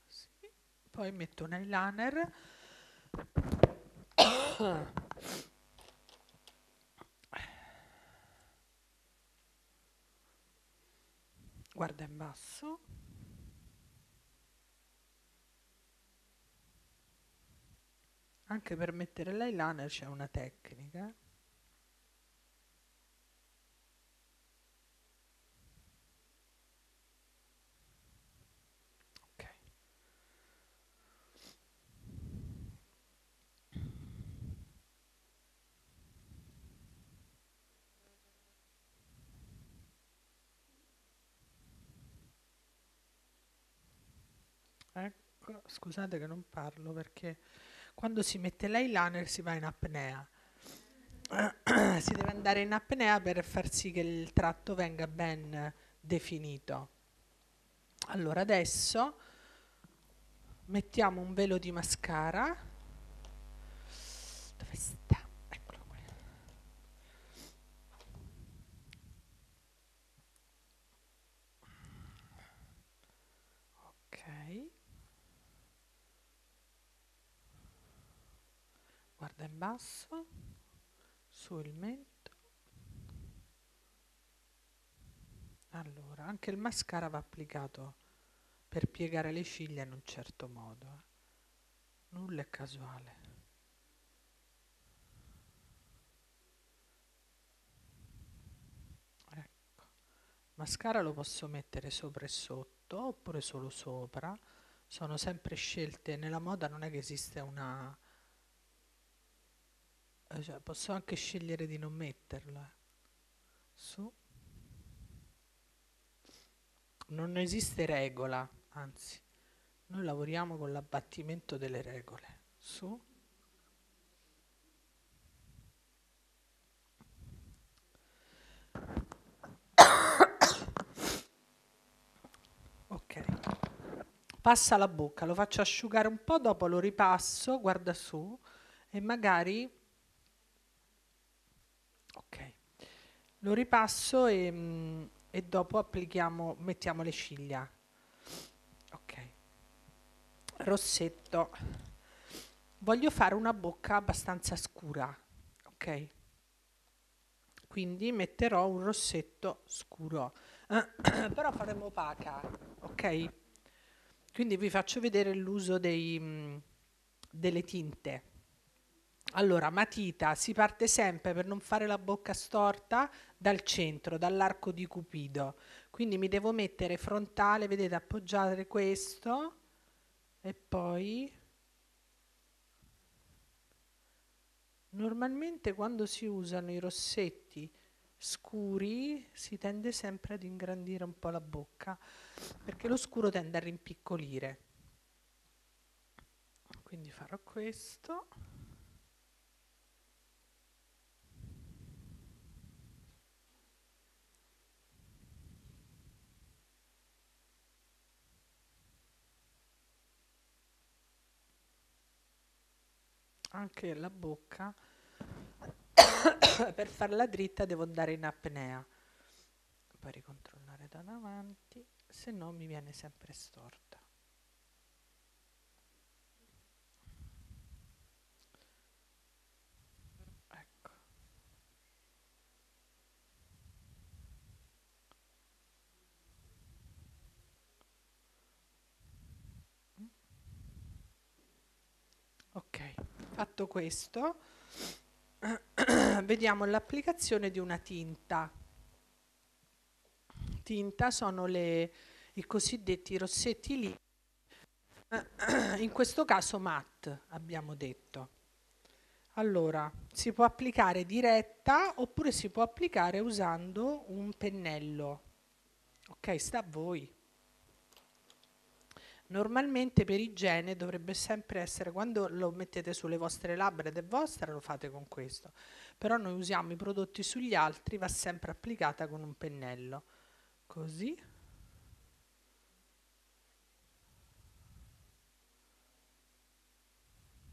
Sì. Poi metto un eyeliner. Guarda in basso. Anche per mettere l'eyeliner c'è una tecnica. Ecco, scusate che non parlo perché quando si mette l'eyeliner si va in apnea. si deve andare in apnea per far sì che il tratto venga ben definito. Allora adesso mettiamo un velo di mascara. Dove sta? in basso sul mento allora anche il mascara va applicato per piegare le ciglia in un certo modo eh. nulla è casuale ecco mascara lo posso mettere sopra e sotto oppure solo sopra sono sempre scelte nella moda non è che esiste una cioè, posso anche scegliere di non metterla Su. Non esiste regola, anzi, noi lavoriamo con l'abbattimento delle regole. Su. ok. Passa la bocca, lo faccio asciugare un po', dopo lo ripasso, guarda su e magari Ok, lo ripasso e, mm, e dopo applichiamo, mettiamo le ciglia. Ok, rossetto. Voglio fare una bocca abbastanza scura, ok? Quindi metterò un rossetto scuro, però faremo opaca, ok? Quindi vi faccio vedere l'uso mm, delle tinte. Allora, matita, si parte sempre per non fare la bocca storta dal centro, dall'arco di Cupido. Quindi mi devo mettere frontale, vedete, appoggiare questo e poi... Normalmente quando si usano i rossetti scuri si tende sempre ad ingrandire un po' la bocca perché lo scuro tende a rimpiccolire. Quindi farò questo. anche la bocca, per farla dritta devo andare in apnea. Poi ricontrollare da davanti, se no mi viene sempre storto. fatto questo, vediamo l'applicazione di una tinta. Tinta sono le, i cosiddetti rossetti lì, in questo caso matte abbiamo detto. Allora, si può applicare diretta oppure si può applicare usando un pennello. Ok, sta a voi. Normalmente per igiene dovrebbe sempre essere quando lo mettete sulle vostre labbra ed è vostra, lo fate con questo. Però noi usiamo i prodotti sugli altri, va sempre applicata con un pennello. Così.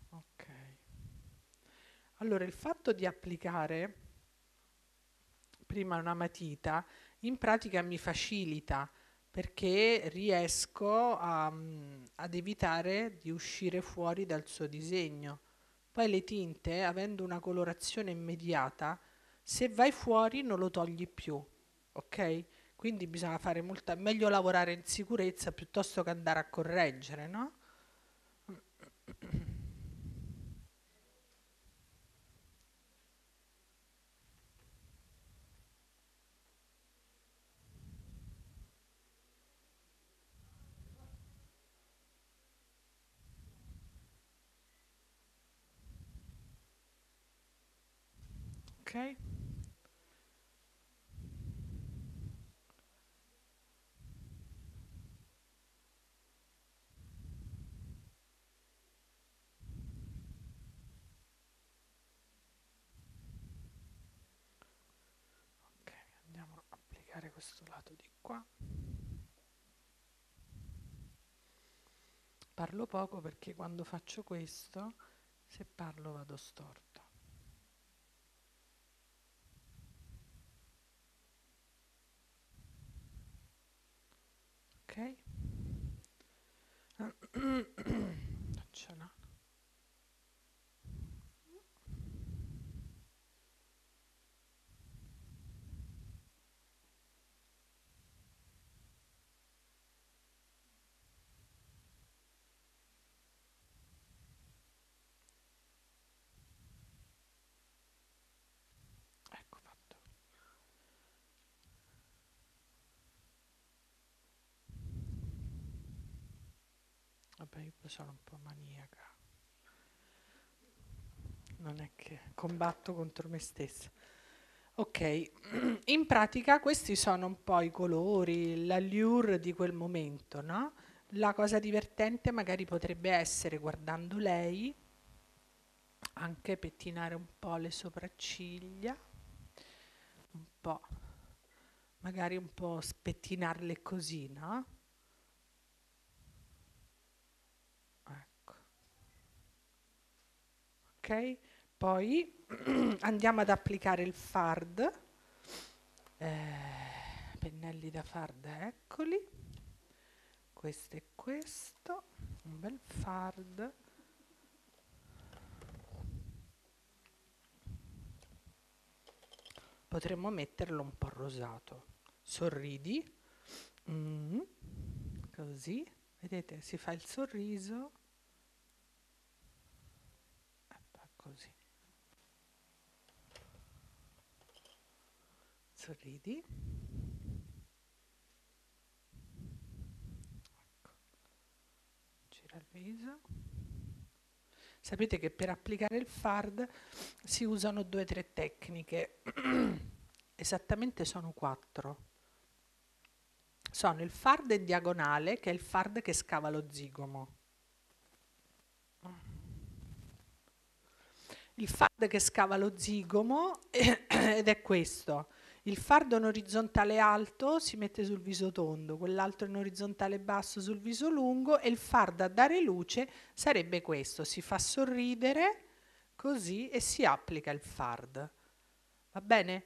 Ok. Allora, il fatto di applicare prima una matita in pratica mi facilita perché riesco a, mm, ad evitare di uscire fuori dal suo disegno. Poi le tinte, avendo una colorazione immediata, se vai fuori non lo togli più, ok? Quindi bisogna fare molta, meglio lavorare in sicurezza piuttosto che andare a correggere, no? Ok? Ok, andiamo a applicare questo lato di qua. Parlo poco perché quando faccio questo, se parlo vado storto. Okay. Vabbè, io sono un po' maniaca. Non è che combatto contro me stessa. Ok, in pratica questi sono un po' i colori, l'allure di quel momento, no? La cosa divertente magari potrebbe essere, guardando lei, anche pettinare un po' le sopracciglia, un po', magari un po' spettinarle così, no? ok? Poi andiamo ad applicare il fard, eh, pennelli da fard, eccoli, questo e questo, un bel fard. Potremmo metterlo un po' rosato. Sorridi, mm, così, vedete, si fa il sorriso così. Sorridi. Ecco. Gira il viso. Sapete che per applicare il FARD si usano due o tre tecniche, esattamente sono quattro. Sono il FARD diagonale, che è il FARD che scava lo zigomo Il FAD che scava lo zigomo eh, ed è questo. Il fardo in orizzontale alto si mette sul viso tondo, quell'altro in orizzontale basso sul viso lungo e il fardo a dare luce sarebbe questo, si fa sorridere così e si applica il fard. Va bene?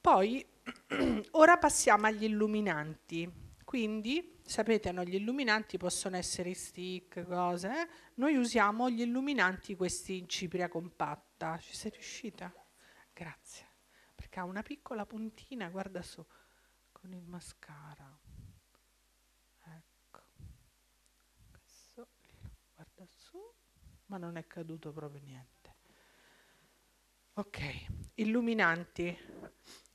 Poi ora passiamo agli illuminanti. Quindi, sapete, no, gli illuminanti possono essere stick, cose. Eh? Noi usiamo gli illuminanti questi in cipria compatta. Ci sei riuscita? Grazie. Perché ha una piccola puntina, guarda su, con il mascara. Ecco. Questo, guarda su. Ma non è caduto proprio niente. Ok, illuminanti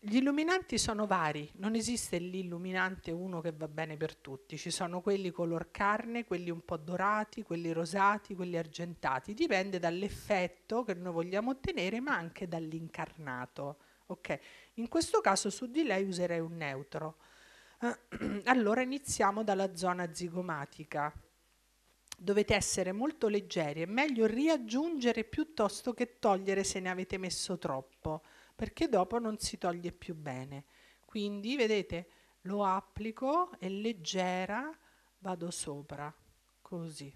gli illuminanti sono vari, non esiste l'illuminante uno che va bene per tutti, ci sono quelli color carne, quelli un po' dorati, quelli rosati, quelli argentati, dipende dall'effetto che noi vogliamo ottenere ma anche dall'incarnato. Okay. In questo caso su di lei userei un neutro. Eh, allora iniziamo dalla zona zigomatica. Dovete essere molto leggeri, è meglio riaggiungere piuttosto che togliere se ne avete messo troppo perché dopo non si toglie più bene. Quindi vedete, lo applico e leggera vado sopra, così.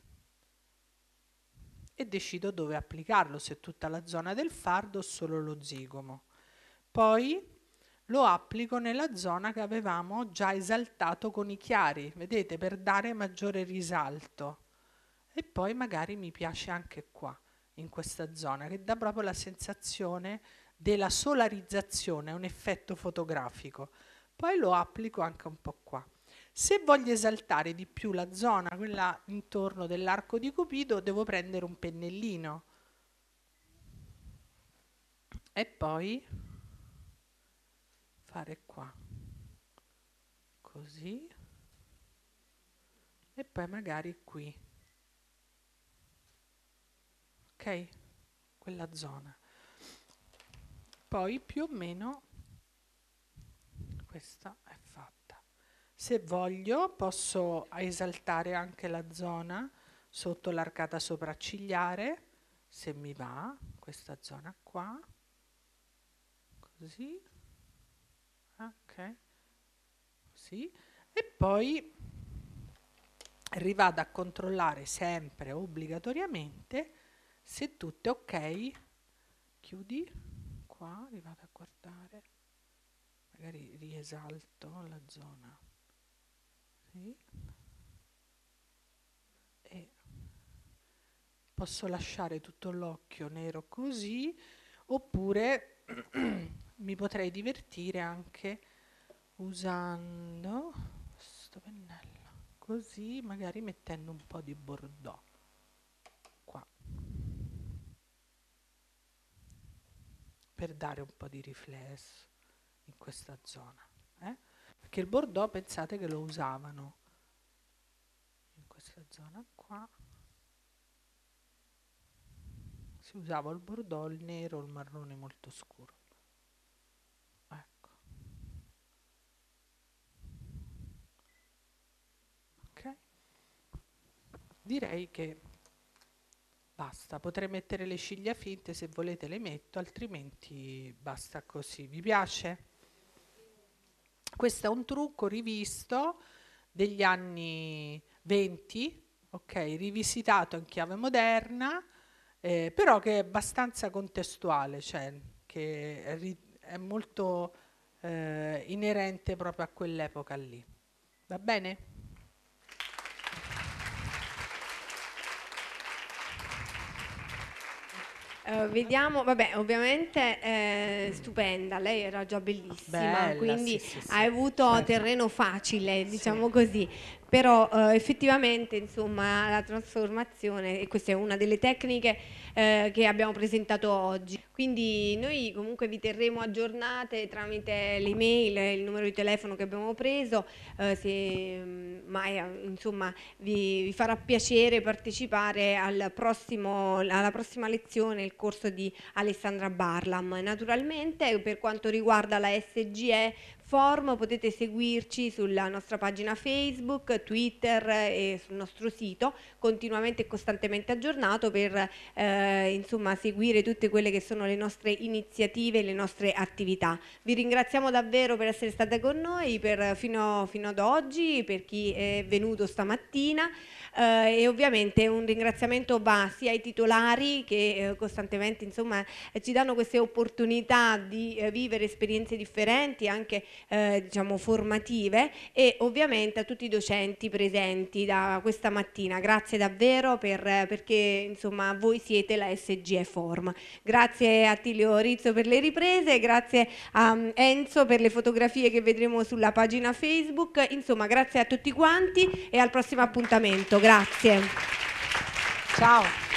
E decido dove applicarlo, se tutta la zona del fardo o solo lo zigomo. Poi lo applico nella zona che avevamo già esaltato con i chiari, vedete, per dare maggiore risalto. E poi magari mi piace anche qua, in questa zona, che dà proprio la sensazione della solarizzazione, un effetto fotografico. Poi lo applico anche un po' qua. Se voglio esaltare di più la zona, quella intorno dell'arco di Cupido, devo prendere un pennellino. E poi fare qua. Così. E poi magari qui. Ok? Quella zona poi più o meno questa è fatta se voglio posso esaltare anche la zona sotto l'arcata sopraccigliare se mi va questa zona qua così ok così e poi rivado a controllare sempre obbligatoriamente se tutto è ok chiudi qua, li vado a guardare, magari riesalto la zona, sì. e posso lasciare tutto l'occhio nero così, oppure mi potrei divertire anche usando questo pennello, così magari mettendo un po' di bordeaux. per dare un po' di riflesso in questa zona. Eh? Perché il Bordeaux pensate che lo usavano in questa zona qua. Si usava il Bordeaux, il nero, il marrone molto scuro. Ecco. Ok? Direi che Basta, potrei mettere le ciglia finte, se volete le metto, altrimenti basta così. Vi piace? Questo è un trucco rivisto degli anni 20, ok? Rivisitato in chiave moderna, eh, però che è abbastanza contestuale, cioè che è, è molto eh, inerente proprio a quell'epoca lì. Va bene? Eh, vediamo, vabbè, ovviamente eh, stupenda, lei era già bellissima, Bella, quindi sì, sì, sì. hai avuto terreno facile, diciamo così però eh, effettivamente insomma, la trasformazione, e questa è una delle tecniche eh, che abbiamo presentato oggi, quindi noi comunque vi terremo aggiornate tramite l'email, il numero di telefono che abbiamo preso, eh, se mm, mai insomma, vi, vi, farà piacere partecipare al prossimo, alla prossima lezione, il corso di Alessandra Barlam. Naturalmente per quanto riguarda la SGE forum, potete seguirci sulla nostra pagina Facebook, Twitter e sul nostro sito, continuamente e costantemente aggiornato per eh, insomma, seguire tutte quelle che sono le nostre iniziative e le nostre attività. Vi ringraziamo davvero per essere state con noi per, fino, fino ad oggi, per chi è venuto stamattina eh, e ovviamente un ringraziamento va sia ai titolari che eh, costantemente insomma, eh, ci danno queste opportunità di eh, vivere esperienze differenti, anche eh, diciamo, formative e ovviamente a tutti i docenti presenti da questa mattina. Grazie davvero per, perché insomma, voi siete la SGE Form. Grazie a Tilio Rizzo per le riprese, grazie a mm, Enzo per le fotografie che vedremo sulla pagina Facebook, insomma grazie a tutti quanti e al prossimo appuntamento grazie. Ciao.